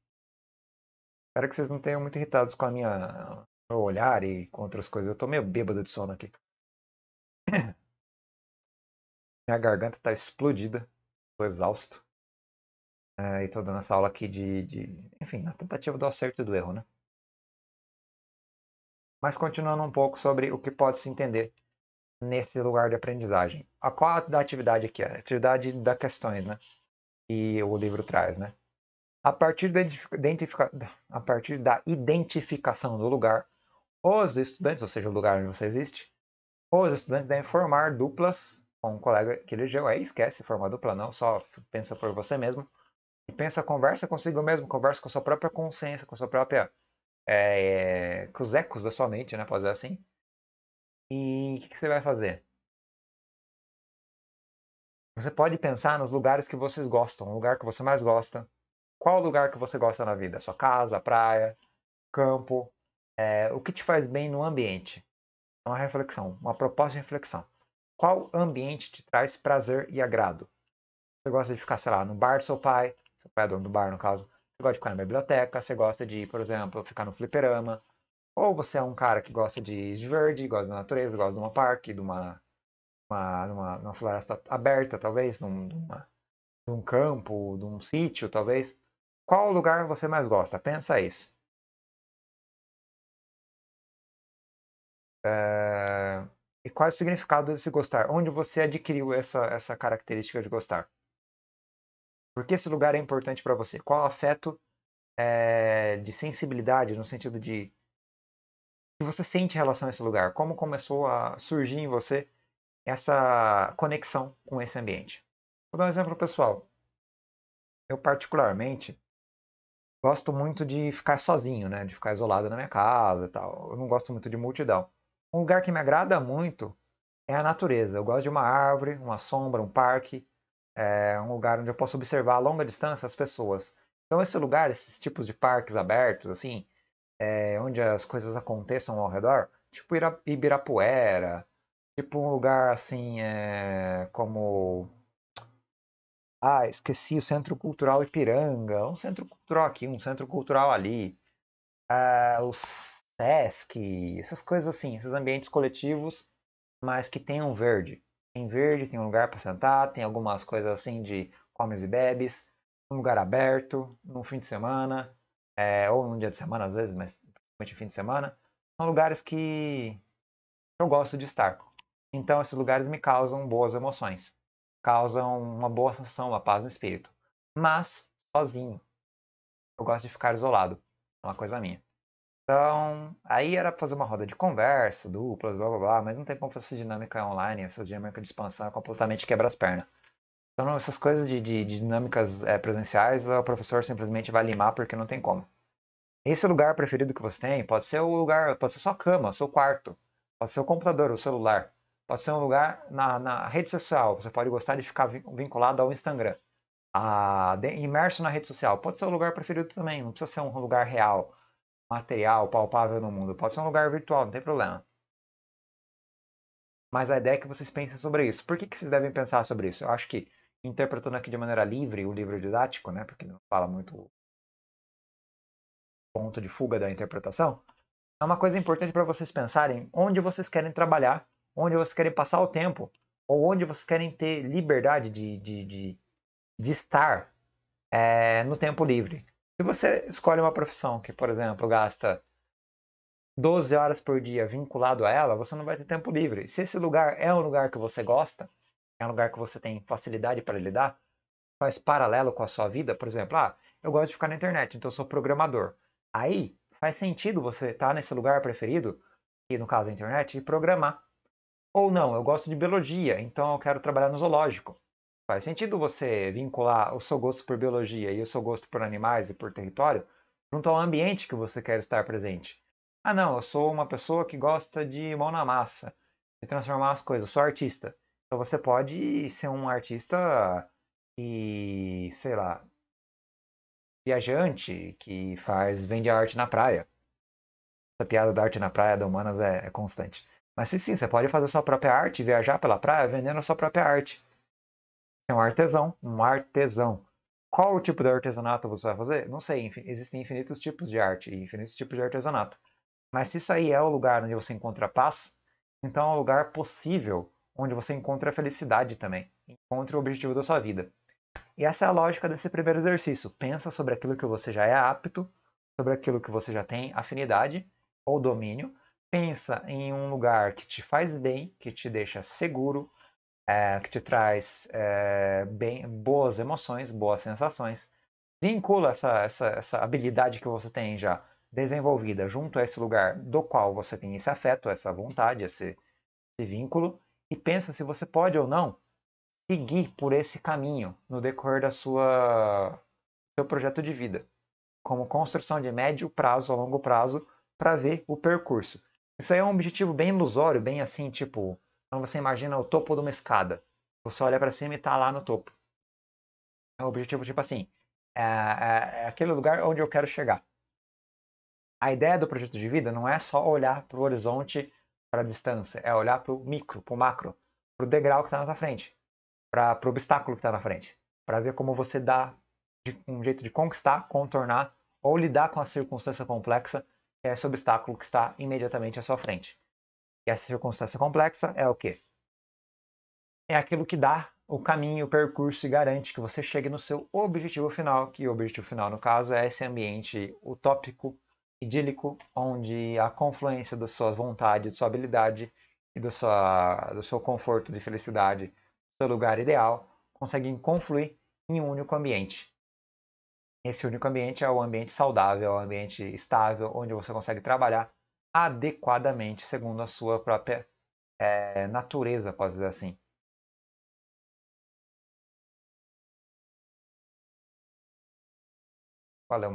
Speaker 1: Espero que vocês não tenham muito irritados com a minha meu olhar e com outras coisas. Eu estou meio bêbado de sono aqui. Minha garganta está explodida, estou exausto. Ah, e estou dando essa aula aqui de, de, Enfim, na tentativa do acerto e do erro, né? Mas continuando um pouco sobre o que pode se entender nesse lugar de aprendizagem. A qual da atividade aqui é? A atividade da questões, né? Que o livro traz, né? A partir da, identifica... a partir da identificação do lugar, os estudantes, ou seja, o lugar onde você existe, os estudantes devem formar duplas com um colega que ele já é, esquece formar dupla, não, só pensa por você mesmo. E pensa, conversa consigo mesmo, conversa com a sua própria consciência, com a sua própria. É, com os ecos da sua mente, né? Pode dizer assim. E o que, que você vai fazer? Você pode pensar nos lugares que vocês gostam, o lugar que você mais gosta. Qual lugar que você gosta na vida? Sua casa, praia, campo? É, o que te faz bem no ambiente? É uma reflexão, uma proposta de reflexão. Qual ambiente te traz prazer e agrado? Você gosta de ficar, sei lá, no bar do seu pai, seu pai é dono do bar, no caso. Você gosta de ficar na biblioteca, você gosta de, por exemplo, ficar no fliperama. Ou você é um cara que gosta de verde, gosta da natureza, gosta de um parque, de uma, uma, uma, uma floresta aberta, talvez, num, numa, num campo, sítio, talvez. Qual lugar você mais gosta? Pensa isso. É... E qual é o significado desse gostar? Onde você adquiriu essa, essa característica de gostar? Por que esse lugar é importante para você? Qual afeto é, de sensibilidade, no sentido de que você sente em relação a esse lugar? Como começou a surgir em você essa conexão com esse ambiente? Vou dar um exemplo pessoal. Eu, particularmente, gosto muito de ficar sozinho, né? De ficar isolado na minha casa e tal. Eu não gosto muito de multidão. Um lugar que me agrada muito é a natureza. Eu gosto de uma árvore, uma sombra, um parque, é um lugar onde eu posso observar a longa distância as pessoas. Então esse lugar, esses tipos de parques abertos, assim, é, onde as coisas aconteçam ao redor, tipo Ibirapuera, tipo um lugar assim, é, como ah, esqueci o Centro Cultural Ipiranga, um centro cultural aqui, um centro cultural ali, ah, os SESC, essas coisas assim, esses ambientes coletivos, mas que tenham verde. Tem verde, tem um lugar para sentar, tem algumas coisas assim de comes e bebes, um lugar aberto, num fim de semana, é, ou num dia de semana às vezes, mas principalmente fim de semana. São lugares que eu gosto de estar. Então esses lugares me causam boas emoções, causam uma boa sensação, uma paz no espírito. Mas sozinho, eu gosto de ficar isolado, é uma coisa minha. Então, aí era fazer uma roda de conversa, duplas, blá blá blá, mas não tem como fazer essa dinâmica online, essa dinâmica de expansão é completamente quebra as pernas. Então, essas coisas de, de, de dinâmicas é, presenciais, o professor simplesmente vai limar porque não tem como. Esse lugar preferido que você tem pode ser o lugar, pode ser sua cama, seu quarto, pode ser o computador, o celular, pode ser um lugar na, na rede social, você pode gostar de ficar vinculado ao Instagram, a, de, imerso na rede social, pode ser o lugar preferido também, não precisa ser um lugar real material, palpável no mundo. Pode ser um lugar virtual, não tem problema. Mas a ideia é que vocês pensem sobre isso. Por que, que vocês devem pensar sobre isso? Eu acho que, interpretando aqui de maneira livre o livro didático, né, porque não fala muito ponto de fuga da interpretação, é uma coisa importante para vocês pensarem onde vocês querem trabalhar, onde vocês querem passar o tempo, ou onde vocês querem ter liberdade de, de, de, de estar é, no tempo livre. Se você escolhe uma profissão que, por exemplo, gasta 12 horas por dia vinculado a ela, você não vai ter tempo livre. Se esse lugar é um lugar que você gosta, é um lugar que você tem facilidade para lidar, faz paralelo com a sua vida, por exemplo, ah, eu gosto de ficar na internet, então eu sou programador. Aí faz sentido você estar tá nesse lugar preferido, que no caso é a internet, e programar. Ou não, eu gosto de biologia, então eu quero trabalhar no zoológico. Faz sentido você vincular o seu gosto por biologia e o seu gosto por animais e por território junto ao ambiente que você quer estar presente. Ah, não, eu sou uma pessoa que gosta de mão na massa, de transformar as coisas, eu sou artista. Então você pode ser um artista que, sei lá, viajante, que faz, vende arte na praia. Essa piada da arte na praia da Humanas é, é constante. Mas sim, sim, você pode fazer sua própria arte, viajar pela praia vendendo a sua própria arte é um artesão, um artesão. Qual o tipo de artesanato você vai fazer? Não sei, existem infinitos tipos de arte e infinitos tipos de artesanato. Mas se isso aí é o lugar onde você encontra paz, então é um lugar possível onde você encontra a felicidade também, encontra o objetivo da sua vida. E essa é a lógica desse primeiro exercício. Pensa sobre aquilo que você já é apto, sobre aquilo que você já tem afinidade ou domínio. Pensa em um lugar que te faz bem, que te deixa seguro, é, que te traz é, bem, boas emoções, boas sensações. Vincula essa, essa, essa habilidade que você tem já desenvolvida junto a esse lugar do qual você tem esse afeto, essa vontade, esse, esse vínculo, e pensa se você pode ou não seguir por esse caminho no decorrer da sua seu projeto de vida, como construção de médio prazo a longo prazo para ver o percurso. Isso aí é um objetivo bem ilusório, bem assim, tipo, então você imagina o topo de uma escada. Você olha para cima e está lá no topo. É o objetivo tipo assim, é, é, é aquele lugar onde eu quero chegar. A ideia do projeto de vida não é só olhar para o horizonte, para a distância, é olhar para o micro, para o macro, para o degrau que está na sua frente, para o obstáculo que está na frente, para ver como você dá de, um jeito de conquistar, contornar ou lidar com a circunstância complexa que é esse obstáculo que está imediatamente à sua frente. E essa circunstância complexa é o quê? É aquilo que dá o caminho, o percurso e garante que você chegue no seu objetivo final, que o objetivo final, no caso, é esse ambiente utópico, idílico, onde a confluência da sua vontade, da sua habilidade e do, sua, do seu conforto de felicidade, do seu lugar ideal, conseguem confluir em um único ambiente. Esse único ambiente é o ambiente saudável, é o ambiente estável, onde você consegue trabalhar adequadamente segundo a sua própria é, natureza, posso dizer assim.
Speaker 2: Valeu,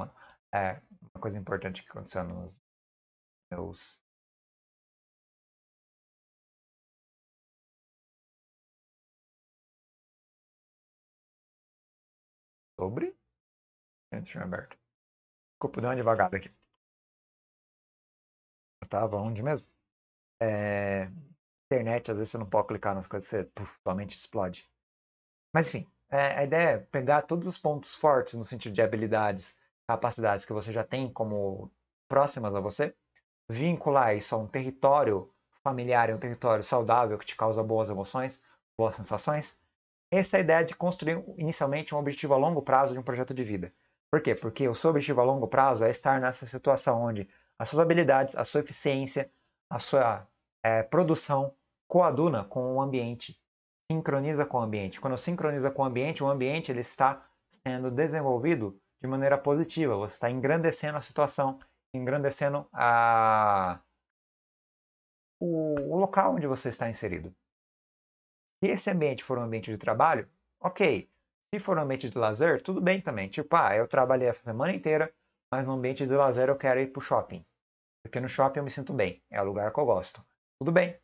Speaker 2: É, uma coisa importante que aconteceu nos meus. Sobre? Deixa eu aberto. Desculpa, dei uma devagada aqui
Speaker 1: tava onde mesmo? É, internet, às vezes você não pode clicar nas coisas, você puf, explode. Mas enfim, é, a ideia é pegar todos os pontos fortes no sentido de habilidades, capacidades que você já tem como próximas a você, vincular isso a um território familiar, um território saudável que te causa boas emoções, boas sensações. Essa é a ideia de construir inicialmente um objetivo a longo prazo de um projeto de vida. Por quê? Porque o seu objetivo a longo prazo é estar nessa situação onde as suas habilidades, a sua eficiência, a sua é, produção coaduna com o ambiente, sincroniza com o ambiente. Quando sincroniza com o ambiente, o ambiente ele está sendo desenvolvido de maneira positiva, você está engrandecendo a situação, engrandecendo a... o, local onde você está inserido. Se esse ambiente for um ambiente de trabalho, ok. Se for um ambiente de lazer, tudo bem também. Tipo, ah, eu trabalhei a semana inteira, mas no ambiente de lazer eu quero ir para o shopping. Porque no shopping eu me sinto bem, é o lugar que eu gosto. Tudo bem, não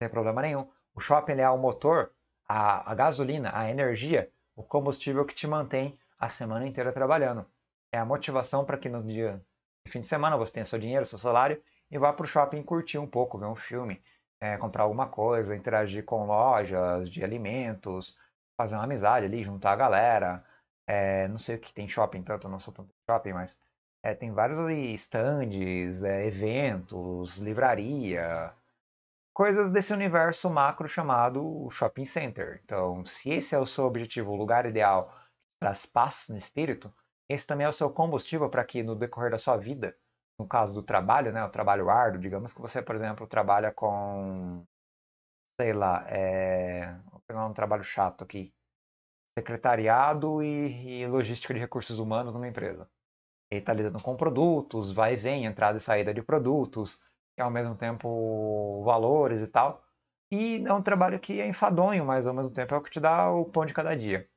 Speaker 1: tem problema nenhum. O shopping é o motor, a, a gasolina, a energia, o combustível que te mantém a semana inteira trabalhando. É a motivação para que no dia fim de semana você tenha seu dinheiro, seu salário e vá para o shopping curtir um pouco, ver um filme, é, comprar alguma coisa, interagir com lojas de alimentos, fazer uma amizade ali, juntar a galera. É, não sei o que tem shopping tanto, não sou tanto shopping, mas é, tem vários estandes stands, é, eventos, livraria, coisas desse universo macro chamado shopping center. Então, se esse é o seu objetivo, o lugar ideal para as paz no espírito, esse também é o seu combustível para que no decorrer da sua vida, no caso do trabalho, né, o trabalho árduo, digamos que você, por exemplo, trabalha com, sei lá, é... vou pegar um trabalho chato aqui, secretariado e, e logística de recursos humanos numa empresa ele está lidando com produtos, vai e vem, entrada e saída de produtos, e ao mesmo tempo valores e tal. E é um trabalho que é enfadonho, mas ao mesmo tempo é o que te dá o pão de cada dia.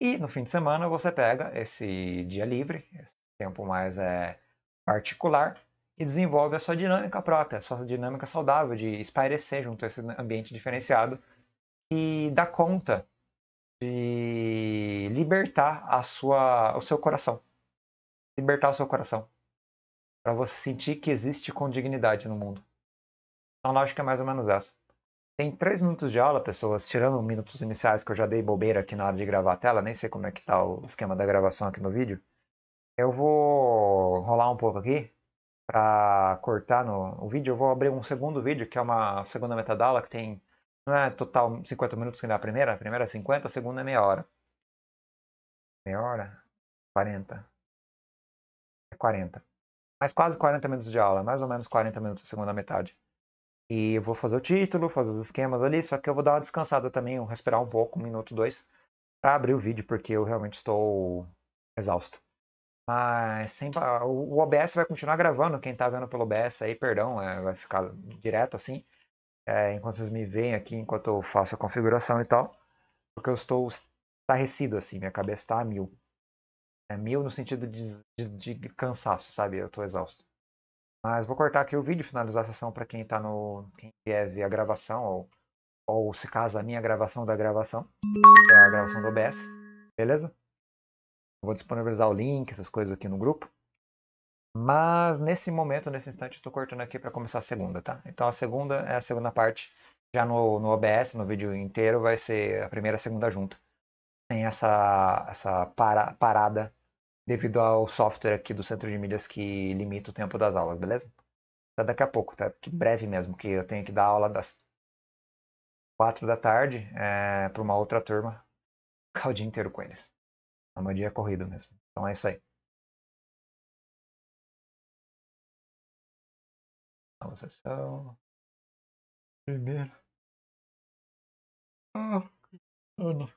Speaker 1: E no fim de semana você pega esse dia livre, esse tempo mais é, particular, e desenvolve a sua dinâmica própria, a sua dinâmica saudável de espairecer junto a esse ambiente diferenciado e dar conta de libertar a sua, o seu coração libertar o seu coração. Para você sentir que existe com dignidade no mundo. Então, a lógica é mais ou menos essa. Tem três minutos de aula, pessoas, tirando minutos iniciais que eu já dei bobeira aqui na hora de gravar a tela, nem sei como é que tá o esquema da gravação aqui no vídeo. Eu vou rolar um pouco aqui para cortar no o vídeo. Eu vou abrir um segundo vídeo, que é uma segunda metade da aula, que tem, não é total 50 minutos que dá a primeira, a primeira é 50, a segunda é meia hora. Meia hora? 40. 40. Mas quase 40 minutos de aula, mais ou menos 40 minutos da segunda metade. E eu vou fazer o título, fazer os esquemas ali, só que eu vou dar uma descansada também, vou respirar um pouco, um minuto, dois, para abrir o vídeo, porque eu realmente estou exausto. Mas sem, o OBS vai continuar gravando, quem está vendo pelo OBS aí, perdão, é, vai ficar direto assim, é, enquanto vocês me veem aqui, enquanto eu faço a configuração e tal, porque eu estou estarrecido assim, minha cabeça está a mil. É mil no sentido de, de, de cansaço, sabe? Eu tô exausto. Mas vou cortar aqui o vídeo, finalizar a sessão para quem tá no. Quem quer ver a gravação, ou, ou se casa a minha gravação da gravação, é a gravação do OBS, beleza? Vou disponibilizar o link, essas coisas aqui no grupo. Mas nesse momento, nesse instante, estou cortando aqui para começar a segunda, tá? Então a segunda é a segunda parte. Já no, no OBS, no vídeo inteiro, vai ser a primeira e a segunda junta tem essa, essa para, parada devido ao software aqui do centro de milhas que limita o tempo das aulas, beleza? Até daqui a pouco, tá? Que breve mesmo, que eu tenho que dar aula das quatro da tarde é, para uma outra turma, ficar o dia inteiro com eles. É uma dia corrido mesmo.
Speaker 2: Então é isso aí. Vamos sessão. Primeiro. Ah, oh, não.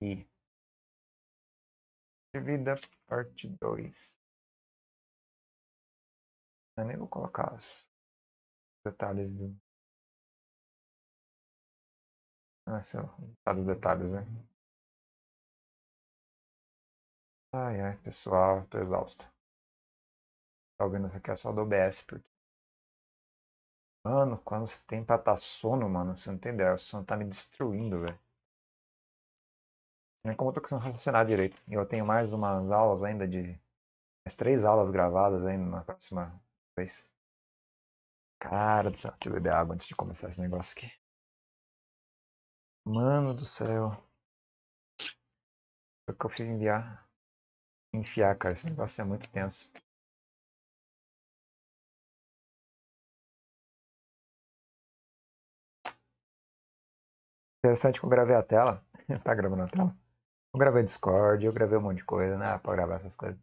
Speaker 2: De Vida parte 2. Eu nem vou colocar os detalhes do. Ah, sei lá, os detalhes, né? Ai ai, pessoal,
Speaker 1: tô exausto. Tá ouvindo isso aqui é só do OBS, porque. Mano, quando você tem pra tá sono, mano, você não tem ideia, o sono tá me destruindo, velho. Né, como eu tô conseguindo funcionar direito. E eu tenho mais umas aulas ainda de. Mais três aulas gravadas ainda na próxima vez.
Speaker 2: Cara do céu, deixa eu beber água antes de começar esse negócio aqui. Mano do céu. O que eu fui enviar? Enfiar, cara. Esse negócio é muito tenso. Interessante que eu gravei a tela. *laughs* tá gravando a tela? Eu gravei Discord, eu gravei um monte de coisa, né? Pra gravar essas coisas.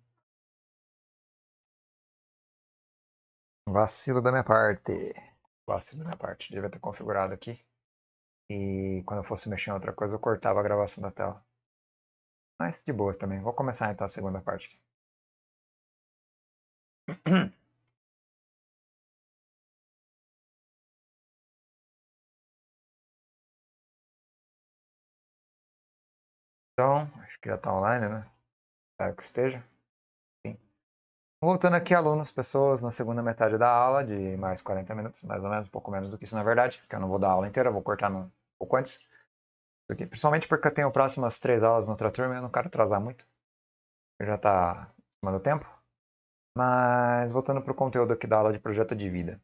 Speaker 2: Vacilo da minha parte.
Speaker 1: Vacilo da minha parte. Devia ter configurado aqui. E quando eu fosse mexer em outra coisa, eu cortava a gravação da tela. Mas de boas também. Vou começar então a segunda parte aqui. *clears throat* Então, acho que já está online, né? Espero que esteja. Sim. Voltando aqui, alunos, pessoas, na segunda metade da aula, de mais 40 minutos, mais ou menos, um pouco menos do que isso, na verdade, porque eu não vou dar a aula inteira, vou cortar um pouco antes. Aqui, principalmente porque eu tenho próximas três aulas na outra turma e eu não quero atrasar muito. Já está acima do tempo. Mas voltando para o conteúdo aqui da aula de projeto de vida.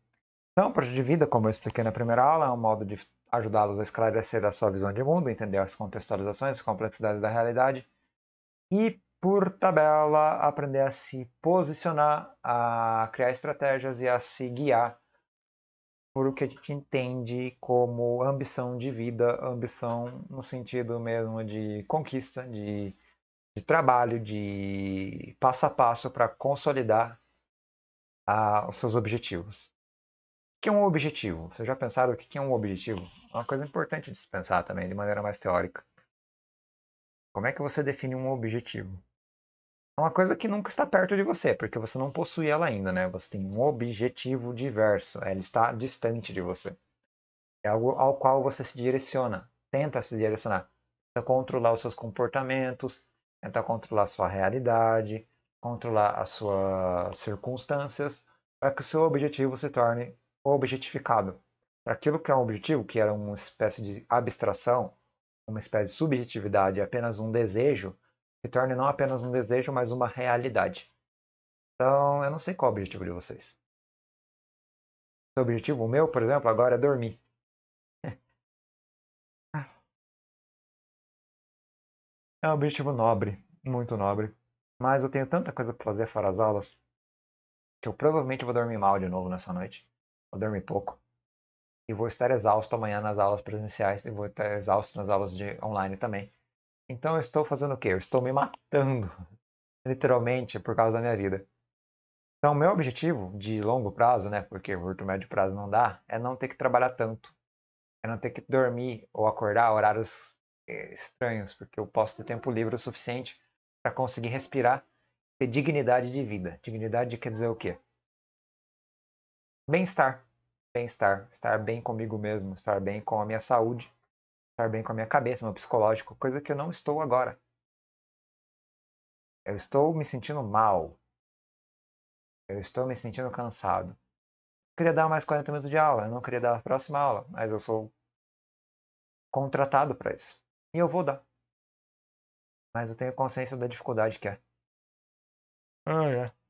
Speaker 1: Então, o projeto de vida, como eu expliquei na primeira aula, é um modo de ajudá-los a esclarecer a sua visão de mundo, entender as contextualizações, as complexidades da realidade e, por tabela, aprender a se posicionar, a criar estratégias e a se guiar por o que a gente entende como ambição de vida, ambição no sentido mesmo de conquista, de, de trabalho, de passo a passo para consolidar a, ah, os seus objetivos que é um objetivo? Vocês já pensaram o que é um objetivo? É uma coisa importante de se pensar também, de maneira mais teórica. Como é que você define um objetivo? É uma coisa que nunca está perto de você, porque você não possui ela ainda, né? Você tem um objetivo diverso, ela está distante de você. É algo ao qual você se direciona, tenta se direcionar. Tenta controlar os seus comportamentos, tenta controlar a sua realidade, controlar as suas circunstâncias, para que o seu objetivo se torne objetificado. Aquilo que é um objetivo, que era uma espécie de abstração, uma espécie de subjetividade, é apenas um desejo, se torne não apenas um desejo, mas uma realidade. Então, eu não sei qual é o objetivo de vocês. O objetivo
Speaker 2: o meu, por exemplo, agora é dormir. *laughs*
Speaker 1: É um objetivo nobre, muito nobre. Mas eu tenho tanta coisa para fazer fora as aulas que eu provavelmente vou dormir mal de novo nessa noite. Vou dormir pouco. E vou estar exausto amanhã nas aulas presenciais e vou estar exausto nas aulas de online também. Então eu estou fazendo o quê? Eu estou me matando, *laughs* literalmente, por causa da minha vida. Então, meu objetivo de longo prazo, né, porque curto médio prazo não dá, é não ter que trabalhar tanto. É não ter que dormir ou acordar horários eh, estranhos, porque eu posso ter tempo livre o suficiente para conseguir respirar, ter dignidade de vida. Dignidade quer dizer o quê? bem-estar. Bem-estar, estar bem comigo mesmo, estar bem com a minha saúde, estar bem com a minha cabeça, meu psicológico, coisa que eu não estou agora. Eu estou me sentindo mal. Eu estou me sentindo cansado. Eu queria dar mais 40 minutos de aula, eu não queria dar a próxima aula, mas eu sou contratado para isso. E eu vou dar. Mas eu tenho consciência da dificuldade que é.
Speaker 2: Ah, é.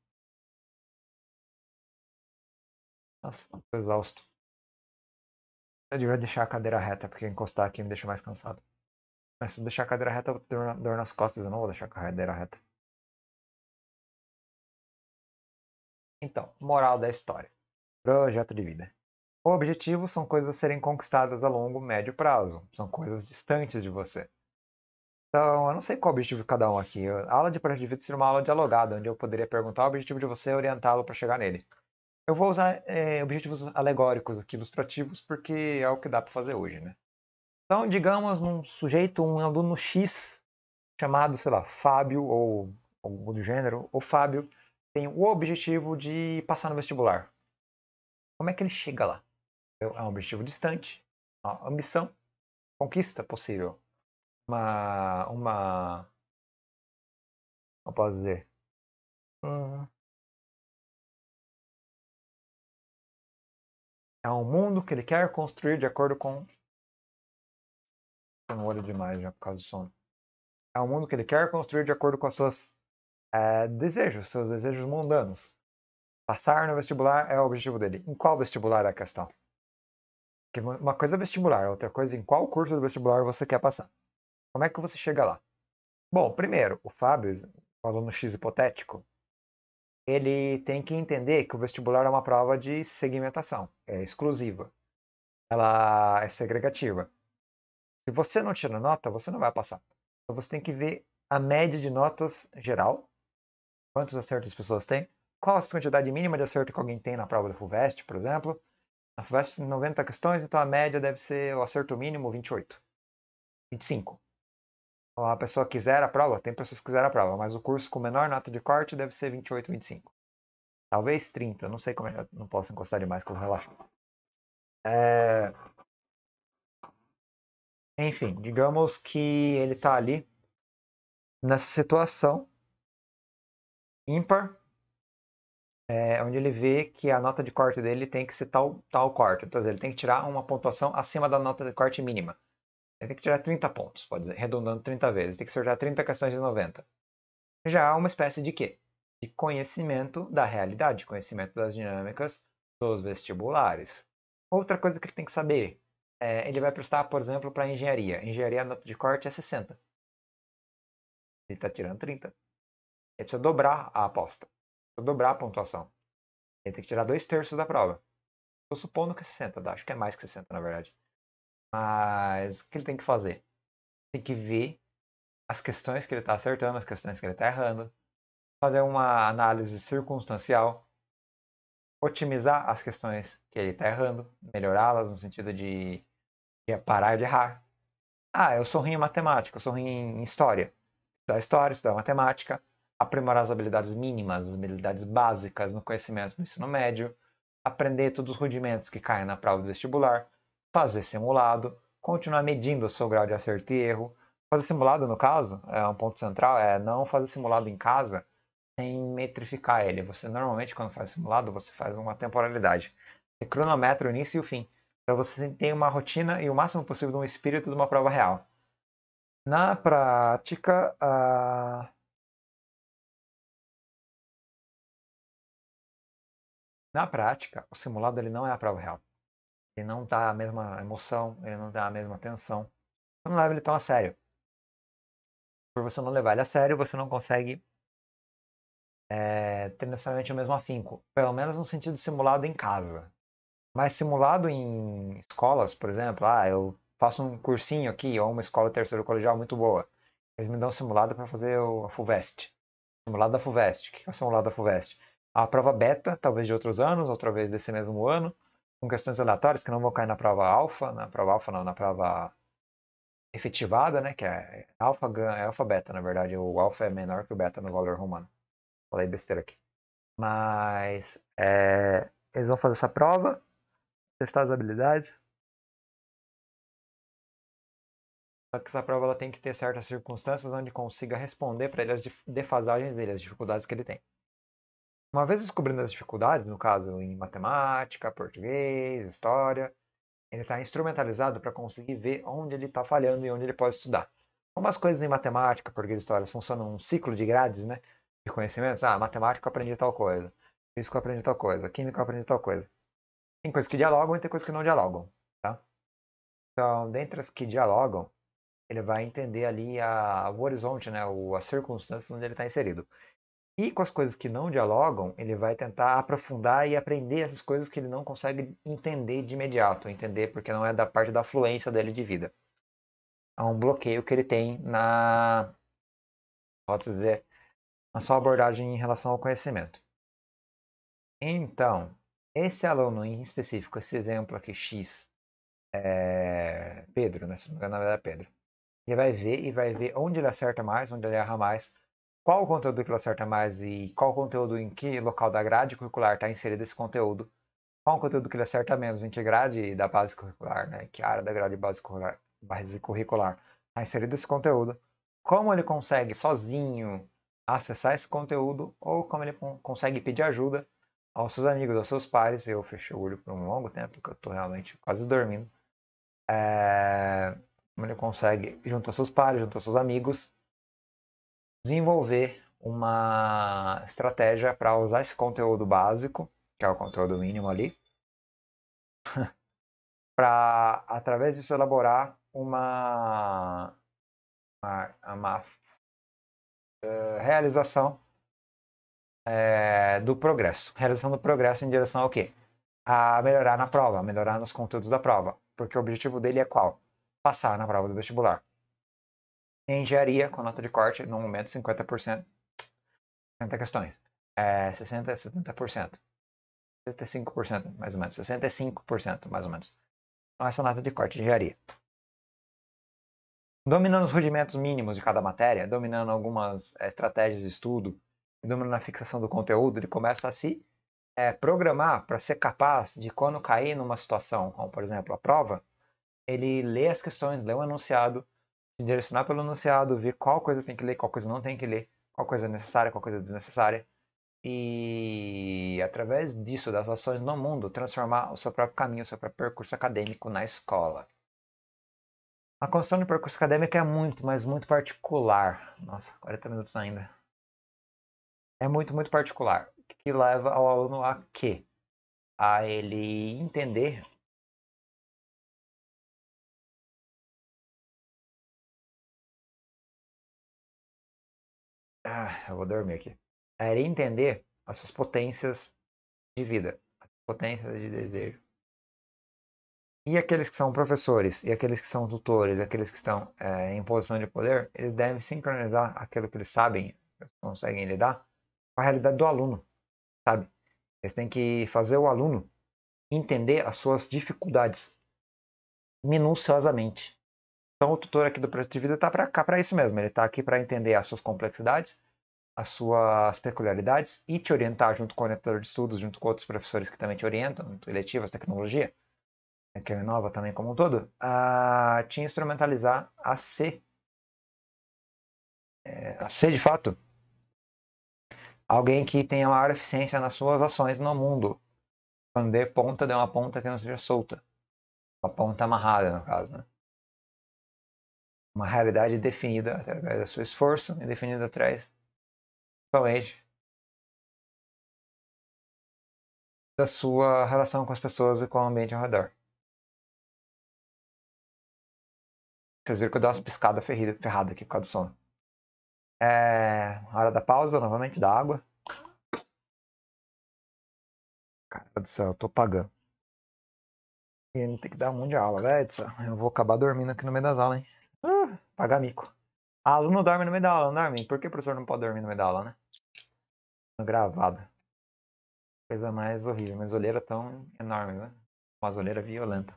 Speaker 2: Nossa, tô exausto.
Speaker 1: Eu devia deixar a cadeira reta, porque encostar aqui me deixa mais cansado. Mas se eu deixar a cadeira reta, eu vou ter dor nas costas. Eu não vou deixar a cadeira reta. Então, moral da história. Projeto de vida. O objetivo são coisas a serem conquistadas a longo, médio prazo. São coisas distantes de você. Então, eu não sei qual é o objetivo de cada um aqui. A aula de projeto de vida seria uma aula dialogada, onde eu poderia perguntar o objetivo de você e orientá-lo para chegar nele. Eu vou usar é, objetivos alegóricos aqui, ilustrativos, porque é o que dá para fazer hoje, né? Então, digamos, num sujeito, um aluno X, chamado, sei lá, Fábio ou algum outro gênero, o Fábio tem o objetivo de passar no vestibular. Como é que ele chega lá? Então, é um objetivo distante, uma ambição, conquista possível, uma, uma, como posso dizer, É um mundo que ele quer construir de acordo com. Estou no olho demais já por causa do sono. É um mundo que ele quer construir de acordo com os seus é, eh, desejos, seus desejos mundanos. Passar no vestibular é o objetivo dele. Em qual vestibular é a questão? Porque uma coisa é vestibular, outra coisa é em qual curso do vestibular você quer passar. Como é que você chega lá? Bom, primeiro, o Fábio, o aluno X hipotético, ele tem que entender que o vestibular é uma prova de segmentação, é exclusiva, ela é segregativa. Se você não tira nota, você não vai passar. Então você tem que ver a média de notas geral, quantos acertos as pessoas têm, qual a quantidade mínima de acerto que alguém tem na prova da FUVEST, por exemplo. Na FUVEST tem 90 questões, então a média deve ser o acerto mínimo 28, 25 a pessoa quiser a prova, tem pessoas que quiser a prova, mas o curso com menor nota de corte deve ser 28, 25. Talvez 30, não sei como é, não posso encostar demais com o relaxo. É... Enfim, digamos que ele está ali nessa situação ímpar, é, onde ele vê que a nota de corte dele tem que ser tal, tal corte. Então, ele tem que tirar uma pontuação acima da nota de corte mínima. Ele tem que tirar 30 pontos, pode dizer, arredondando 30 vezes. Ele tem que sortear 30 questões de 90. Já há uma espécie de quê? De conhecimento da realidade, conhecimento das dinâmicas dos vestibulares. Outra coisa que ele tem que saber, é, ele vai prestar, por exemplo, para engenharia. Engenharia, a nota de corte é 60. Ele está tirando 30. Ele precisa dobrar a aposta. Precisa dobrar a pontuação. Ele tem que tirar dois terços da prova. Estou supondo que é 60, tá? acho que é mais que 60, na verdade. Mas o que ele tem que fazer? Tem que ver as questões que ele está acertando, as questões que ele está errando, fazer uma análise circunstancial, otimizar as questões que ele está errando, melhorá-las no sentido de, de, parar de errar. Ah, eu sou ruim em matemática, eu sou ruim em história. Estudar história, estudar matemática, aprimorar as habilidades mínimas, as habilidades básicas no conhecimento do ensino médio, aprender todos os rudimentos que caem na prova do vestibular, fazer simulado, continuar medindo o seu grau de acerto e erro. Fazer simulado, no caso, é um ponto central, é não fazer simulado em casa sem metrificar ele. Você normalmente, quando faz simulado, você faz uma temporalidade. Você é cronometra o início e o fim. Para então, você ter uma rotina e o máximo possível de um espírito de uma prova real. Na prática, Na prática, o simulado ele não é a prova real. Ele não dá a mesma emoção, ele não dá a mesma atenção. Você não leva ele tão a sério. Por você não levar ele a sério, você não consegue é, ter necessariamente o mesmo afinco. Pelo menos no sentido simulado em casa. Mas simulado em escolas, por exemplo, ah, eu faço um cursinho aqui, ou uma escola terceiro colegial muito boa. Eles me dão um simulado para fazer o, a FUVEST. Simulado da FUVEST. O que é o simulado da FUVEST? A prova beta, talvez de outros anos, outra vez desse mesmo ano, com questões aleatórias que não vão cair na prova alfa, na prova alfa não, na prova efetivada, né, que é alfa, é alfa beta, na verdade, o alfa é menor que o beta no valor romano. Falei besteira aqui. Mas é, eles vão fazer essa prova,
Speaker 2: testar as habilidades.
Speaker 1: Só que essa prova ela tem que ter certas circunstâncias onde consiga responder para ele as defasagens dele, as dificuldades que ele tem. Uma vez descobrindo as dificuldades, no caso em matemática, português, história, ele está instrumentalizado para conseguir ver onde ele está falhando e onde ele pode estudar. Como as coisas em matemática, português e história funcionam um ciclo de grades, né? De conhecimentos. Ah, matemática eu aprendi tal coisa, física eu aprendi tal coisa, química eu aprendi tal coisa. Tem coisas que dialogam e tem coisas que não dialogam, tá? Então, dentre as que dialogam, ele vai entender ali a, o horizonte, né? O, a circunstância onde ele está inserido. E com as coisas que não dialogam, ele vai tentar aprofundar e aprender essas coisas que ele não consegue entender de imediato, entender porque não é da parte da fluência dele de vida. Há é um bloqueio que ele tem na, pode dizer, na sua abordagem em relação ao conhecimento. Então, esse aluno em específico, esse exemplo aqui, X, é Pedro, né? se não me engano, é Pedro. Ele vai ver e vai ver onde ele acerta mais, onde ele erra mais, qual o conteúdo que ele acerta mais e qual conteúdo em que local da grade curricular está inserido esse conteúdo, qual o conteúdo que ele acerta menos, em que grade da base curricular, né, que área da grade base curricular, base curricular está inserido esse conteúdo, como ele consegue sozinho acessar esse conteúdo ou como ele consegue pedir ajuda aos seus amigos, aos seus pares. Eu fechei o olho por um longo tempo, porque eu estou realmente quase dormindo. É... Como ele consegue, junto aos seus pares, junto aos seus amigos, desenvolver uma estratégia para usar esse conteúdo básico, que é o conteúdo mínimo ali, *laughs* para através disso elaborar uma, uma, uma uh, realização eh, do progresso. Realização do progresso em direção ao quê? A melhorar na prova, melhorar nos conteúdos da prova. Porque o objetivo dele é qual? Passar na prova do vestibular. Em engenharia, com nota de corte, no momento, 50%. 60 questões. É, 60 a 70%. 65%, mais ou menos. 65%, mais ou menos. Então, essa é nota de corte de engenharia. Dominando os rudimentos mínimos de cada matéria, dominando algumas é, estratégias de estudo, dominando a fixação do conteúdo, ele começa a se é, programar para ser capaz de, quando cair numa situação, como por exemplo a prova, ele lê as questões, lê o um enunciado se direcionar pelo enunciado, ver qual coisa tem que ler, qual coisa não tem que ler, qual coisa é necessária, qual coisa é desnecessária. E através disso, das ações no mundo, transformar o seu próprio caminho, o seu próprio percurso acadêmico na escola. A construção de percurso acadêmico é muito, mas muito particular. Nossa, 40 minutos ainda. É muito, muito particular. Que leva ao aluno a quê? A ele entender
Speaker 2: Ah, eu vou dormir aqui. Era entender
Speaker 1: as suas potências de vida, as potências de desejo. E aqueles que são professores, e aqueles que são tutores, aqueles que estão é, em posição de poder, eles devem sincronizar aquilo que eles sabem, que eles conseguem lidar, com a realidade do aluno, sabe? Eles têm que fazer o aluno entender as suas dificuldades minuciosamente. Então, o tutor aqui do projeto de vida está para cá para isso mesmo. Ele está aqui para entender as suas complexidades, as suas peculiaridades e te orientar junto com o orientador de estudos, junto com outros professores que também te orientam, eletivas, tecnologia, né, que é nova também como um todo, a te instrumentalizar a ser, é, a ser de fato, alguém que tenha maior eficiência nas suas ações no mundo. Quando dê ponta, dê uma ponta que não seja solta. Uma ponta amarrada, no caso, né? uma realidade definida através do seu esforço e definida atrás, principalmente, da sua relação com as pessoas e com o ambiente ao redor.
Speaker 2: Vocês viram que eu dei umas piscadas ferrida, ferrada aqui por causa do sono. É hora da pausa, novamente, da água. Cara do céu, eu tô pagando.
Speaker 1: E não tem que dar um monte de aula, velho. Né, eu vou acabar dormindo aqui no meio das aulas, hein. Ah, pagar mico. A aluno dorme no meio da aula, não dorme? Por que o professor não pode dormir no meio da aula, né? Gravado. Coisa mais horrível. Mas olheira tão enorme, né? Uma olheira
Speaker 2: violenta.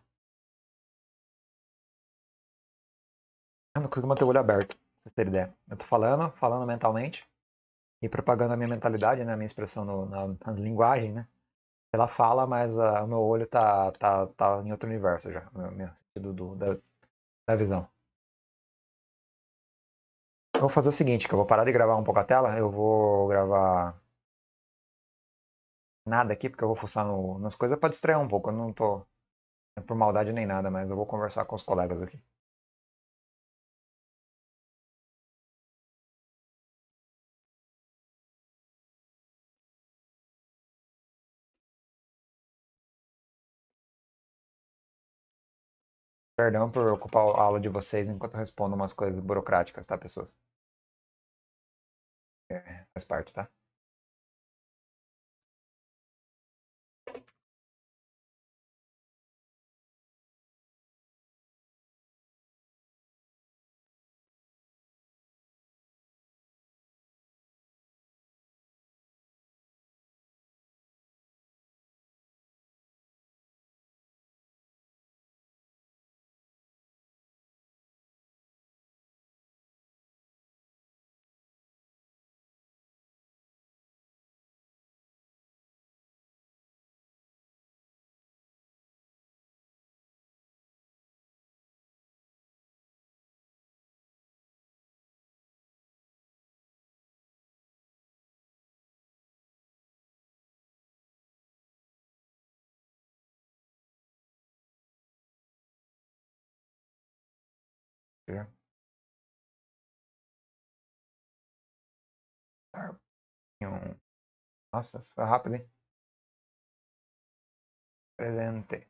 Speaker 2: Eu não consigo manter o olho
Speaker 1: aberto, pra vocês terem ideia. Eu tô falando, falando mentalmente e propagando a minha mentalidade, né? A minha expressão no, na, na, linguagem, né? Ela fala, mas ah, o meu olho tá, tá, tá em outro universo já. Meu, meu sentido do, da, da visão. Eu vou fazer o seguinte, que eu vou parar de gravar um pouco a tela, eu vou gravar nada aqui, porque eu vou fuçar no, nas coisas para distrair um pouco, eu não tô é por maldade nem nada, mas eu vou conversar com os colegas aqui.
Speaker 2: Perdão por ocupar a aula de vocês enquanto eu respondo umas coisas burocráticas, tá, pessoas? É, faz parte, tá? É. Nossa, isso foi rápido, hein? Presente.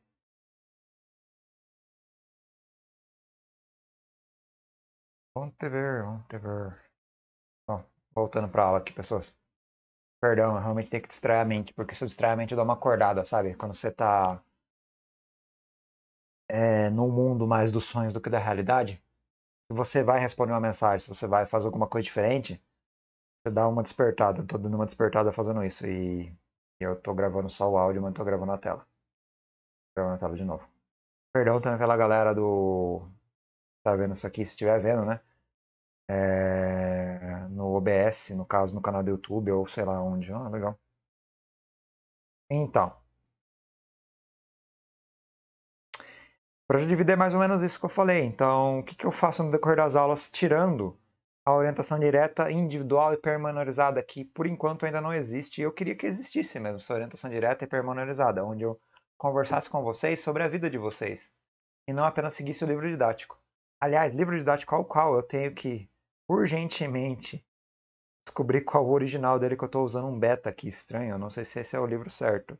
Speaker 2: Vamos
Speaker 1: te ver, vamos te ver. Bom, voltando pra aula aqui, pessoas. Perdão, eu realmente tenho que distrair a mente, porque se eu distrair a mente eu dou uma acordada, sabe? Quando você tá é, num mundo mais dos sonhos do que da realidade, você vai responder uma mensagem, se você vai fazer alguma coisa diferente, você dá uma despertada. Eu tô dando uma despertada fazendo isso. E eu tô gravando só o áudio, mas tô gravando a tela. Tô gravando a tela de novo. Perdão também pela galera do. Tá vendo isso aqui? Se estiver vendo, né? É... No OBS, no caso, no canal do YouTube ou sei lá onde. Ah,
Speaker 2: legal. Então.
Speaker 1: projeto de vida é mais ou menos isso que eu falei. Então, o que, que eu faço no decorrer das aulas, tirando a orientação direta individual e permenorizada, que por enquanto ainda não existe. E eu queria que existisse mesmo essa orientação direta e permenorizada, onde eu conversasse com vocês sobre a vida de vocês e não apenas seguisse o livro didático. Aliás, livro didático ao qual eu tenho que urgentemente descobrir qual o original dele que eu estou usando um beta aqui, estranho. Eu não sei se esse é o livro certo.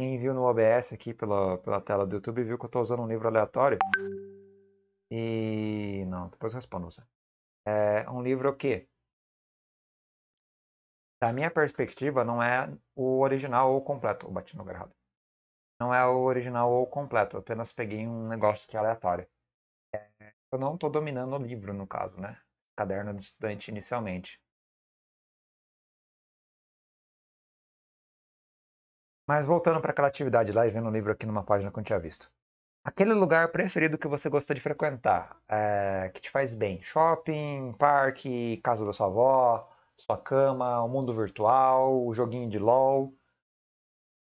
Speaker 1: Quem viu no OBS aqui pela, pela tela do YouTube viu que eu estou usando um livro aleatório. E. Não, depois eu respondo você. É um livro que, da minha perspectiva, não é o original ou completo. o bati no lugar errado. Não é o original ou completo. Eu apenas peguei um negócio que é aleatório. É, eu não estou dominando o livro, no caso, né? Caderno do estudante inicialmente. Mas voltando para aquela atividade lá e vendo o um livro aqui numa página que eu não tinha visto. Aquele lugar preferido que você gosta de frequentar, é, que te faz bem. Shopping, parque, casa da sua avó, sua cama, o mundo virtual, o joguinho de LOL.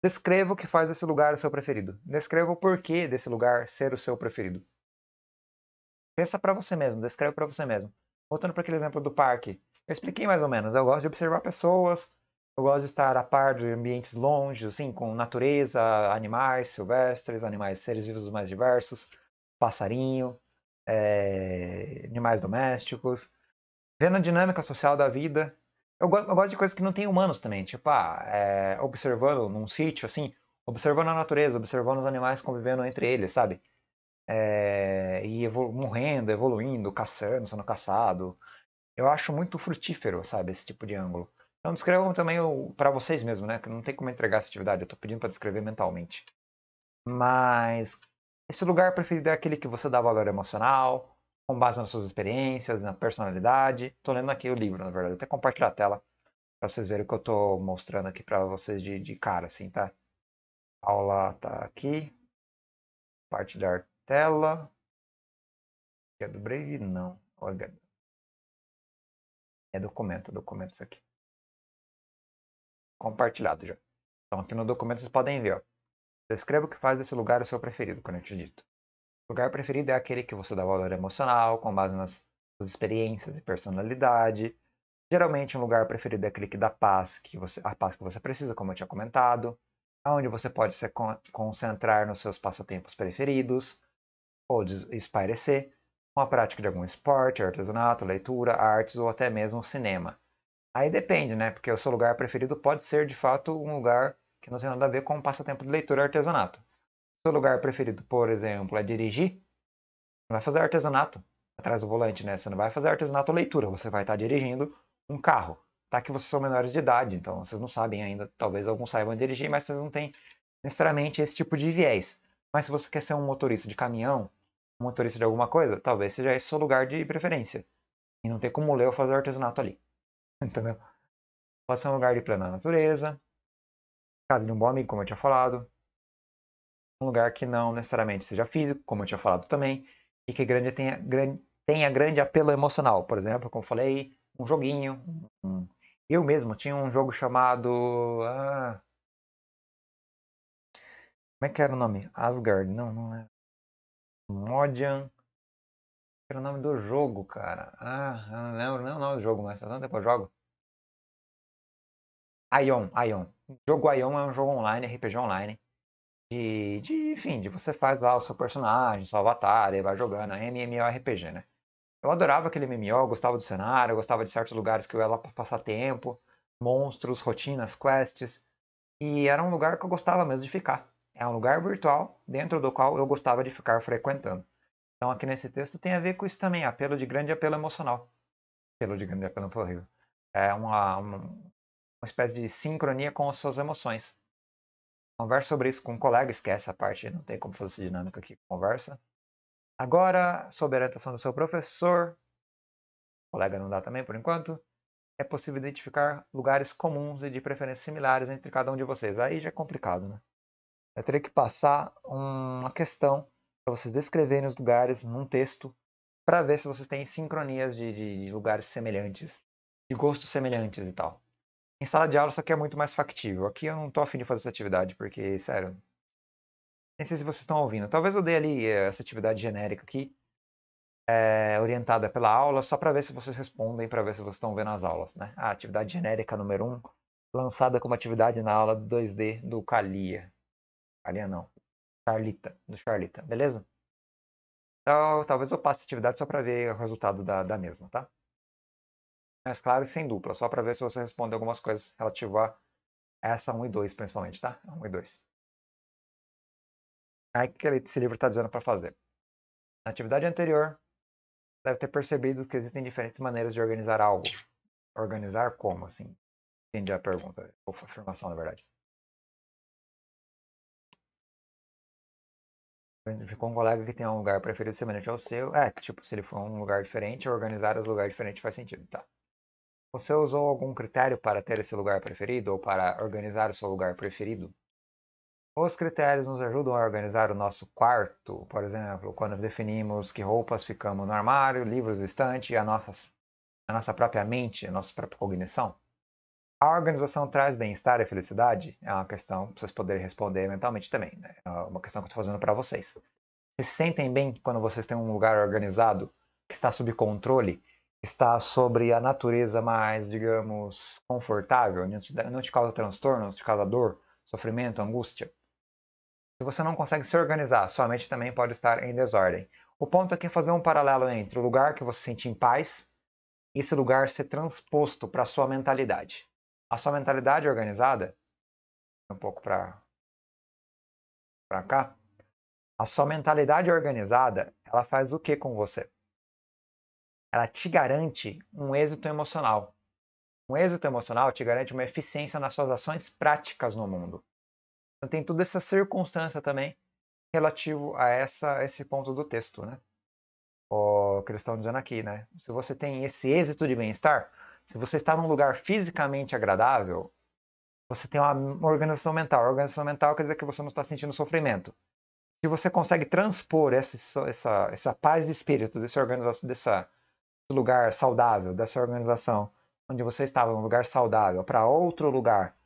Speaker 1: Descreva o que faz esse lugar o seu preferido. Descreva o porquê desse lugar ser o seu preferido. Pensa para você mesmo, descreve para você mesmo. Voltando para aquele exemplo do parque, eu expliquei mais ou menos. Eu gosto de observar pessoas, eu gosto de estar a par de ambientes longe, assim, com natureza, animais silvestres, animais seres vivos mais diversos, passarinho, é, animais domésticos, vendo a dinâmica social da vida. Eu, eu gosto de coisas que não tem humanos também, tipo, ah, é, observando num sítio, assim, observando a natureza, observando os animais convivendo entre eles, sabe? É, e evolu morrendo, evoluindo, caçando, sendo caçado. Eu acho muito frutífero, sabe, esse tipo de ângulo. Então descrevam também para vocês mesmo, né? Que não tem como entregar essa atividade, eu estou pedindo para descrever mentalmente. Mas esse lugar preferido é aquele que você dá valor emocional, com base nas suas experiências, na personalidade. Estou lendo aqui o livro, na verdade, eu até compartilhar a tela para vocês verem o que eu estou mostrando aqui para vocês de, de cara, assim, tá? A aula tá aqui. Partilhar tela. É do Brave? Não.
Speaker 2: É documento, documento isso aqui
Speaker 1: compartilhado já. Então aqui no documento vocês podem ver, ó. Descreva o que faz desse lugar o seu preferido, quando eu te dito. O lugar preferido é aquele que você dá valor emocional, com base nas suas experiências e personalidade. Geralmente um lugar preferido é aquele que dá paz, que você, a paz que você precisa, como eu tinha comentado. Onde você pode se concentrar nos seus passatempos preferidos, ou espairecer, com a prática de algum esporte, artesanato, leitura, artes ou até mesmo cinema. Aí depende, né? Porque o seu lugar preferido pode ser de fato um lugar que não tem nada a ver com o passatempo de leitura e artesanato. Seu lugar preferido, por exemplo, é dirigir. Não vai fazer artesanato atrás do volante, né? Você não vai fazer artesanato ou leitura, você vai estar dirigindo um carro. Tá que vocês são menores de idade, então vocês não sabem ainda, talvez alguns saibam dirigir, mas vocês não têm necessariamente esse tipo de viés. Mas se você quer ser um motorista de caminhão, um motorista de alguma coisa, talvez seja esse o seu lugar de preferência. E não tem como ler ou fazer artesanato ali. *laughs* Entendeu? Pode ser um lugar de plena natureza, casa de um bom amigo, como eu tinha falado, um lugar que não necessariamente seja físico, como eu tinha falado também, e que grande tenha, grande, tenha grande apelo emocional. Por exemplo, como eu falei, um joguinho. Um... Eu mesmo tinha um jogo chamado. Ah... Como é que era o nome? Asgard? Não, não
Speaker 2: é. Modian era o nome do jogo, cara. Ah,
Speaker 1: eu não lembro nem o nome do jogo, mas faz tanto tempo eu jogo. Ion, Ion. O jogo Ion é um jogo online, RPG online. De, de, enfim, de você faz lá o seu personagem, seu avatar, e vai jogando. É MMORPG, né? Eu adorava aquele MMO, eu gostava do cenário, eu gostava de certos lugares que eu ia lá pra passar tempo. Monstros, rotinas, quests. E era um lugar que eu gostava mesmo de ficar. É um lugar virtual dentro do qual eu gostava de ficar frequentando. Então, aqui nesse texto tem a ver com isso também, apelo de grande apelo emocional. Apelo de grande apelo horrível. É uma, uma, uma espécie de sincronia com as suas emoções. Conversa sobre isso com um colega, esquece a parte, não tem como fazer essa dinâmica aqui, conversa. Agora, sob a orientação do seu professor, colega não dá também por enquanto, é possível identificar lugares comuns e de preferência similares entre cada um de vocês. Aí já é complicado, né? Eu teria que passar uma questão para vocês descreverem os lugares num texto, para ver se vocês têm sincronias de, de, de lugares semelhantes, de gostos semelhantes e tal. Em sala de aula isso aqui é muito mais factível. Aqui eu não tô afim de fazer essa atividade, porque, sério, nem sei se vocês estão ouvindo. Talvez eu dê ali eh, essa atividade genérica aqui, é, orientada pela aula, só para ver se vocês respondem, para ver se vocês estão vendo as aulas. Né? A ah, atividade genérica número 1, um, lançada como atividade na aula 2D do Calia. Calia não. Charlita, do Charlita, beleza? Então, talvez eu passe a atividade só para ver o resultado da, da mesma, tá? Mas claro, sem dupla, só para ver se você responde algumas coisas relativas a essa 1 e 2, principalmente, tá? 1 é e 2. Aí o que esse livro está dizendo para fazer? Na atividade anterior, deve ter percebido que existem diferentes maneiras de organizar algo. Organizar como, assim? Entendi a pergunta, ou a afirmação, na verdade. ficou tipo, um colega que tem um lugar preferido semelhante ao seu. É, tipo, se ele for um lugar diferente, organizar os lugares diferentes faz sentido, tá? Você usou algum critério para ter esse lugar preferido ou para organizar o seu lugar preferido? Os critérios nos ajudam a organizar o nosso quarto, por exemplo, quando definimos que roupas ficamos no armário, livros no estante, a, a nossa própria mente, a nossa própria cognição. A organização traz bem-estar e felicidade? É uma questão para vocês poderem responder mentalmente também. Né? É uma questão que eu estou fazendo para vocês. se sentem bem quando vocês têm um lugar organizado, que está sob controle, está sobre a natureza mais, digamos, confortável, não te, não te causa transtorno, não te causa dor, sofrimento, angústia? Se você não consegue se organizar, sua mente também pode estar em desordem. O ponto aqui é fazer um paralelo entre o lugar que você se sente em paz e esse lugar ser transposto para a sua mentalidade. A sua mentalidade organizada, um pouco para cá, a sua mentalidade organizada, ela faz o que com você? Ela te garante um êxito emocional. Um êxito emocional te garante uma eficiência nas suas ações práticas no mundo. Então tem toda essa circunstância também relativo a essa esse ponto do texto, né? O que eles estão dizendo aqui, né? Se você tem esse êxito de bem-estar, se você está num lugar fisicamente agradável, você tem uma organização mental. organização mental quer dizer que você não está sentindo sofrimento. Se você consegue transpor essa, essa, essa paz de espírito desse, organização, dessa, desse lugar saudável, dessa organização onde você estava, um lugar saudável, para outro lugar,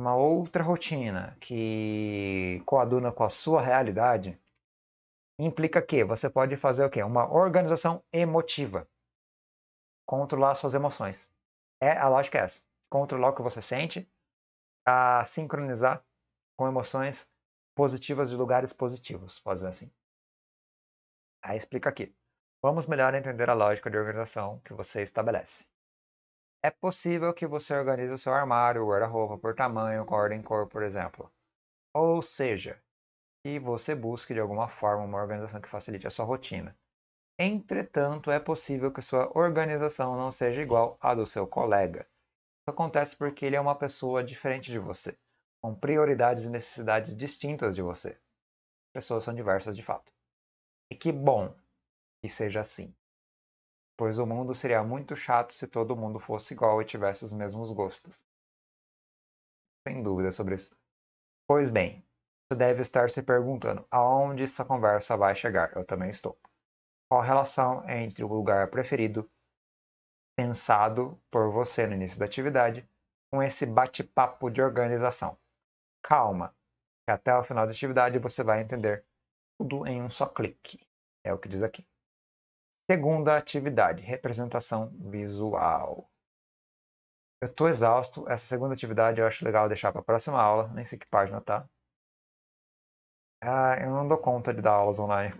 Speaker 1: uma outra rotina que coaduna com a sua realidade, implica que você pode fazer o quê? Uma organização emotiva controlar suas emoções. É a lógica é essa. Controlar o que você sente, a sincronizar com emoções positivas de lugares positivos, pode dizer assim. Aí explica aqui. Vamos melhor entender a lógica de organização que você estabelece. É possível que você organize o seu armário, guarda-roupa por tamanho, cor em cor, por exemplo. Ou seja, que você busque de alguma forma uma organização que facilite a sua rotina. Entretanto, é possível que sua organização não seja igual à do seu colega. Isso acontece porque ele é uma pessoa diferente de você, com prioridades e necessidades distintas de você. As pessoas são diversas de fato. E que bom que seja assim. Pois o mundo seria muito chato se todo mundo fosse igual e tivesse os mesmos gostos. Sem dúvida sobre isso. Pois bem, você deve estar se perguntando aonde essa conversa vai chegar. Eu também estou qual a relação entre o lugar preferido pensado por você no início da atividade com esse bate-papo de organização. Calma, que até o final da atividade você vai entender tudo em um só clique. É o que diz aqui. Segunda atividade, representação visual. Eu estou exausto. Essa segunda atividade eu acho legal deixar para a próxima aula. Nem sei que página tá. Ah, eu não dou conta de dar aulas online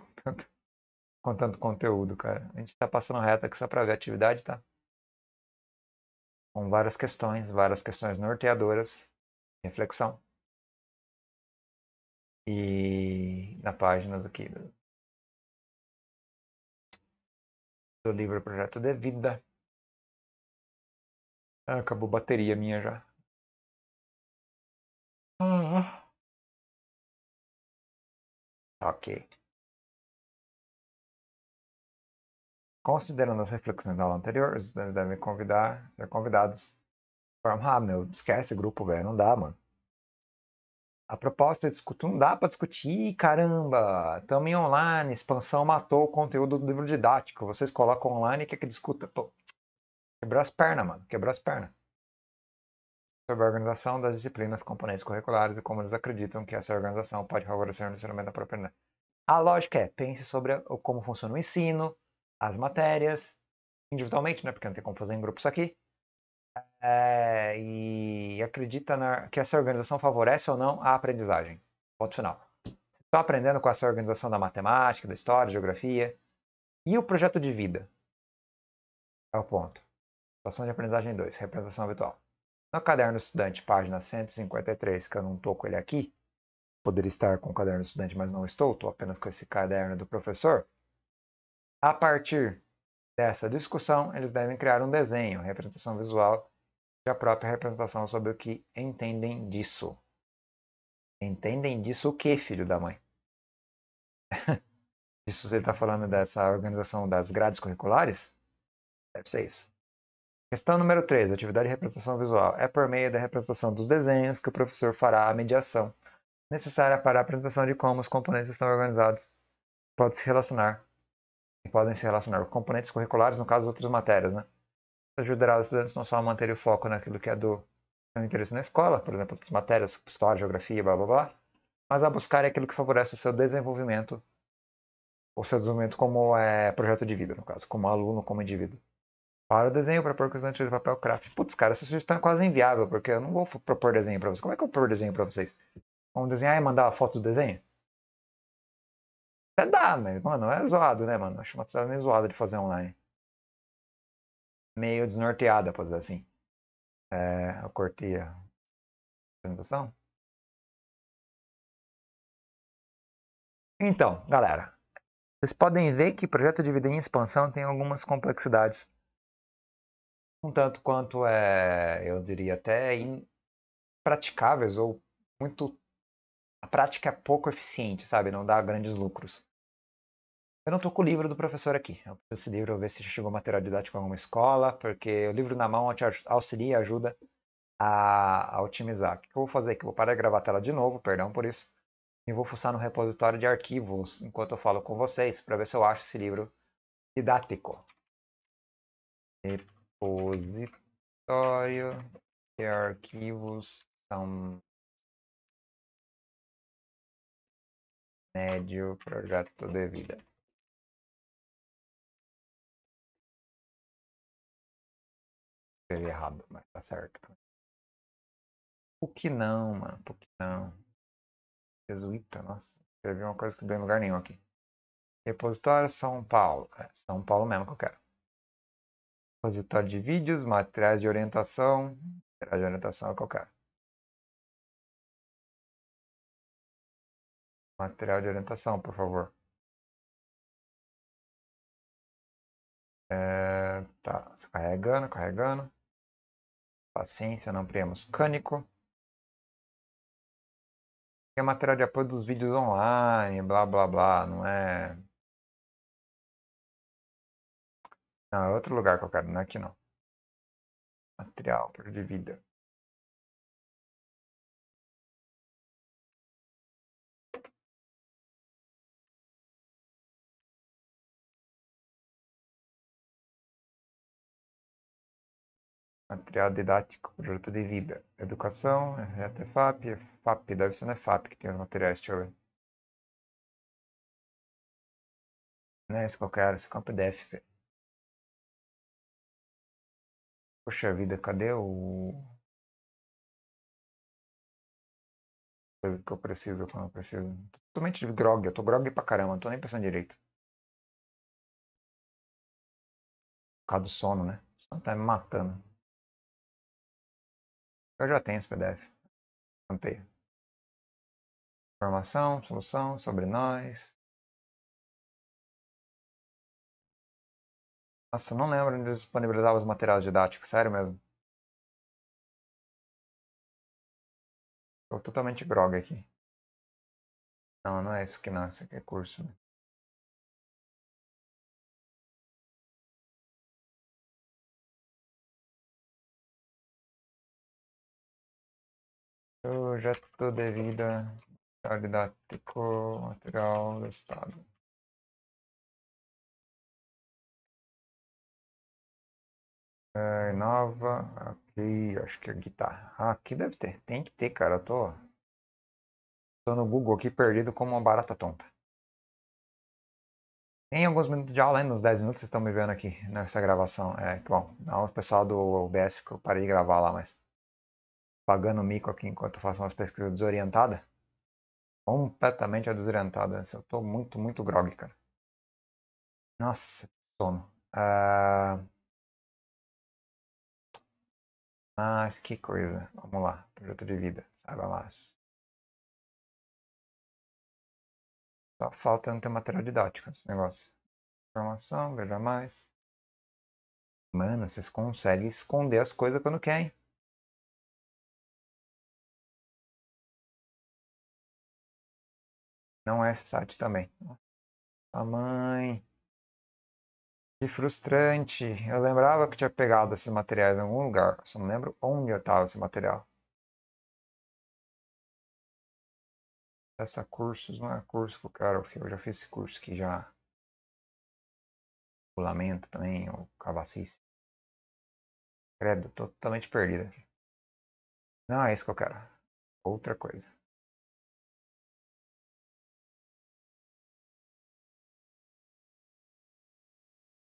Speaker 1: com tanto conteúdo, cara. A gente está passando reto aqui só para ver a atividade, tá? Com várias questões, várias questões norteadoras, reflexão.
Speaker 2: E na página aqui do, do livro Projeto de Vida. Ah, acabou acabou bateria minha já. Ah. Ok. Considerando as reflexões da
Speaker 1: aula anterior, os estudantes devem convidar, ser né, convidados. Forma, ah, meu, esquece grupo, velho, não dá, mano. A proposta é discutir, não dá para discutir, caramba, tamo em online, expansão matou o conteúdo do livro didático, vocês colocam online e quer é que discuta, pô. Quebrou as pernas, mano, quebrou as pernas. Sobre a organização das disciplinas, componentes curriculares e como eles acreditam que essa organização pode favorecer o ensinamento da própria. Né? A lógica é, pense sobre como funciona o ensino, as matérias individualmente, né? Porque não tem como fazer em grupos aqui. É, e acredita na, que essa organização favorece ou não a aprendizagem. Ponto final. Estou aprendendo com essa organização da matemática, da história, geografia. E o projeto de vida? É o ponto. Situação de aprendizagem 2, representação virtual. No caderno estudante, página 153, que eu não estou com ele aqui, poderia estar com o caderno estudante, mas não estou, estou apenas com esse caderno do professor. A partir dessa discussão, eles devem criar um desenho, representação visual e a própria representação sobre o que entendem disso. Entendem disso o que, filho da mãe? *laughs* isso você está falando dessa organização das grades curriculares? Deve ser isso. Questão número 3, atividade de representação visual. É por meio da representação dos desenhos que o professor fará a mediação necessária para a apresentação de como os componentes estão organizados pode se relacionar que podem se relacionar com componentes curriculares, no caso, outras matérias. Né? Isso ajudará os estudantes não só a manter o foco naquilo que é do seu interesse na escola, por exemplo, outras matérias, história, geografia, blá blá blá, mas a buscar é aquilo que favorece o seu desenvolvimento, o seu desenvolvimento como é, projeto de vida, no caso, como aluno, como indivíduo. Para o desenho, para propor questões de papel craft. Putz, cara, essa sugestão é quase inviável, porque eu não vou propor desenho para vocês. Como é que eu propor desenho para vocês? Vamos desenhar e mandar a foto do desenho? Até dá, mas, mano, é zoado, né, mano? Acho uma coisa meio zoada de fazer online. Meio desnorteada, pode dizer assim. É, eu cortei a
Speaker 2: apresentação. Então,
Speaker 1: galera, vocês podem ver que projeto de vida em expansão tem algumas complexidades. Um tanto quanto é, eu diria até impraticáveis ou muito a prática é pouco eficiente, sabe? Não dá grandes lucros. Eu não tô com o livro do professor aqui. Eu preciso desse livro, ver se chegou material didático em alguma escola, porque o livro na mão te auxilia e ajuda a, a, otimizar. O que eu vou fazer aqui? vou parar de gravar a tela de novo, perdão por isso, e vou fuçar no repositório de arquivos enquanto eu falo com vocês, para ver se eu acho esse livro didático.
Speaker 2: Repositório
Speaker 1: de arquivos
Speaker 2: são médio projeto de vida Escrevi errado, mas tá certo. Por
Speaker 1: que não, mano? Por que não? Jesuíta, nossa. Escrevi uma coisa que não deu em lugar nenhum aqui. Repositório São Paulo. É São Paulo mesmo que eu quero. Repositório de vídeos, materiais de orientação. Materiais de orientação é o que eu quero.
Speaker 2: Material de orientação, por favor. É,
Speaker 1: tá, carregando, carregando. Paciência, não priemos cânico. É material de apoio dos vídeos online, blá blá
Speaker 2: blá, não é. Não, é outro lugar que eu quero, não é aqui não. Material, perda de vida.
Speaker 1: material didático, projeto de vida, educação, até FAP, FAP, deve ser na é FAP que tem os materiais, deixa eu ver.
Speaker 2: Não é esse qualquer, esse é um PDF. Poxa vida, cadê o... o que eu preciso quando eu preciso? Tô totalmente de grog, eu tô grog pra caramba, não tô nem pensando direito. Por causa do sono, né? O sono tá me matando. Eu já tenho esse PDF. Ampeio. Informação, solução, sobre nós. Nossa, não lembro onde disponibilizava os materiais didáticos, sério mesmo. Tô totalmente grog aqui. Não, não é isso que não, isso aqui é curso, né? projeto de vida didático material do Estado.
Speaker 1: É, nova, aqui, acho que é guitarra. Ah, aqui deve ter, tem que ter, cara. Eu tô, tô no Google aqui perdido como uma barata tonta. Em alguns minutos de aula, nos 10 minutos, vocês estão me vendo aqui nessa gravação. É, bom, não, o pessoal do OBS que eu parei de gravar lá, mas pagando mico aqui enquanto eu faço umas pesquisas desorientadas. Completamente desorientada. Assim, eu tô muito, muito grog, cara. Nossa, sono. Uh...
Speaker 2: Mas que coisa. Vamos lá. Projeto de vida. Saiba lá. Só falta não ter material didático esse negócio. Informação, veja mais.
Speaker 1: Mano, vocês conseguem esconder as coisas quando querem.
Speaker 2: Não é site também.
Speaker 1: A mãe. Que frustrante. Eu lembrava que eu tinha pegado esses materiais em algum lugar. Só não lembro onde eu estava esse material. Essa cursos não é curso que eu quero. Eu já
Speaker 2: fiz esse curso que já. Lamento também, ou cabacice. Credo, totalmente perdido Não é isso que eu quero. Outra coisa.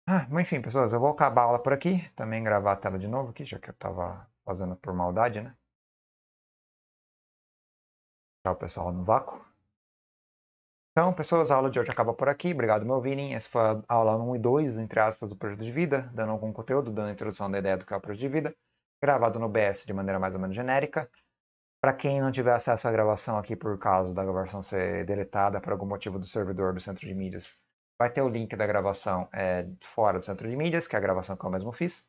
Speaker 2: Ah, mas enfim, pessoas, eu vou acabar a aula por
Speaker 1: aqui. Também gravar a tela de novo aqui, já que eu estava fazendo por maldade, né? Tchau, pessoal, no vácuo. Então, pessoas, a aula de hoje acaba por aqui. Obrigado por me ouvirem. Essa foi a aula 1 e 2, entre aspas, do Projeto de Vida, dando algum conteúdo, dando a introdução da ideia do que é o Projeto de Vida, gravado no BS de maneira mais ou menos genérica. Para quem não tiver acesso à gravação aqui por causa da gravação ser deletada por algum motivo do servidor do centro de mídias, Vai ter o link da gravação é, fora do centro de mídias, que é a gravação que eu mesmo fiz.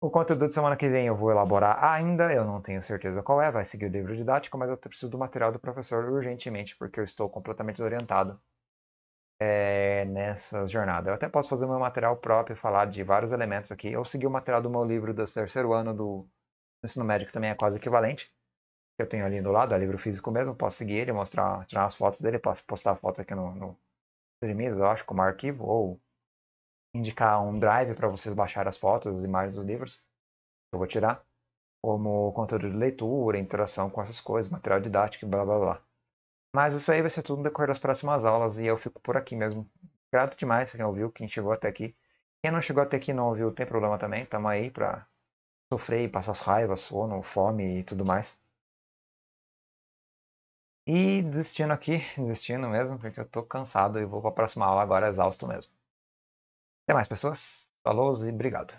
Speaker 1: O conteúdo de semana que vem eu vou elaborar ainda, eu não tenho certeza qual é, vai seguir o livro didático, mas eu preciso do material do professor urgentemente, porque eu estou completamente desorientado é, jornada. Eu até posso fazer meu material próprio, falar de vários elementos aqui, Eu segui o material do meu livro do terceiro ano do ensino médio, que também é quase equivalente, que eu tenho ali do lado, é livro físico mesmo, posso seguir ele, mostrar, tirar as fotos dele, posso postar a foto aqui no, no primeiros, eu acho, como arquivo, ou indicar um drive para vocês baixar as fotos, as imagens dos livros, que eu vou tirar, como conteúdo de leitura, interação com essas coisas, material didático, blá blá blá. Mas isso aí vai ser tudo no decorrer das próximas aulas e eu fico por aqui mesmo. Grato demais quem ouviu, quem chegou até aqui. Quem não chegou até aqui não ouviu, tem problema também, tamo aí pra sofrer e passar as raivas, sono, fome e tudo mais. E desistindo aqui, desistindo mesmo, porque eu tô cansado e vou para a próxima aula agora exausto mesmo. Até mais, pessoas. Falou
Speaker 2: e obrigado.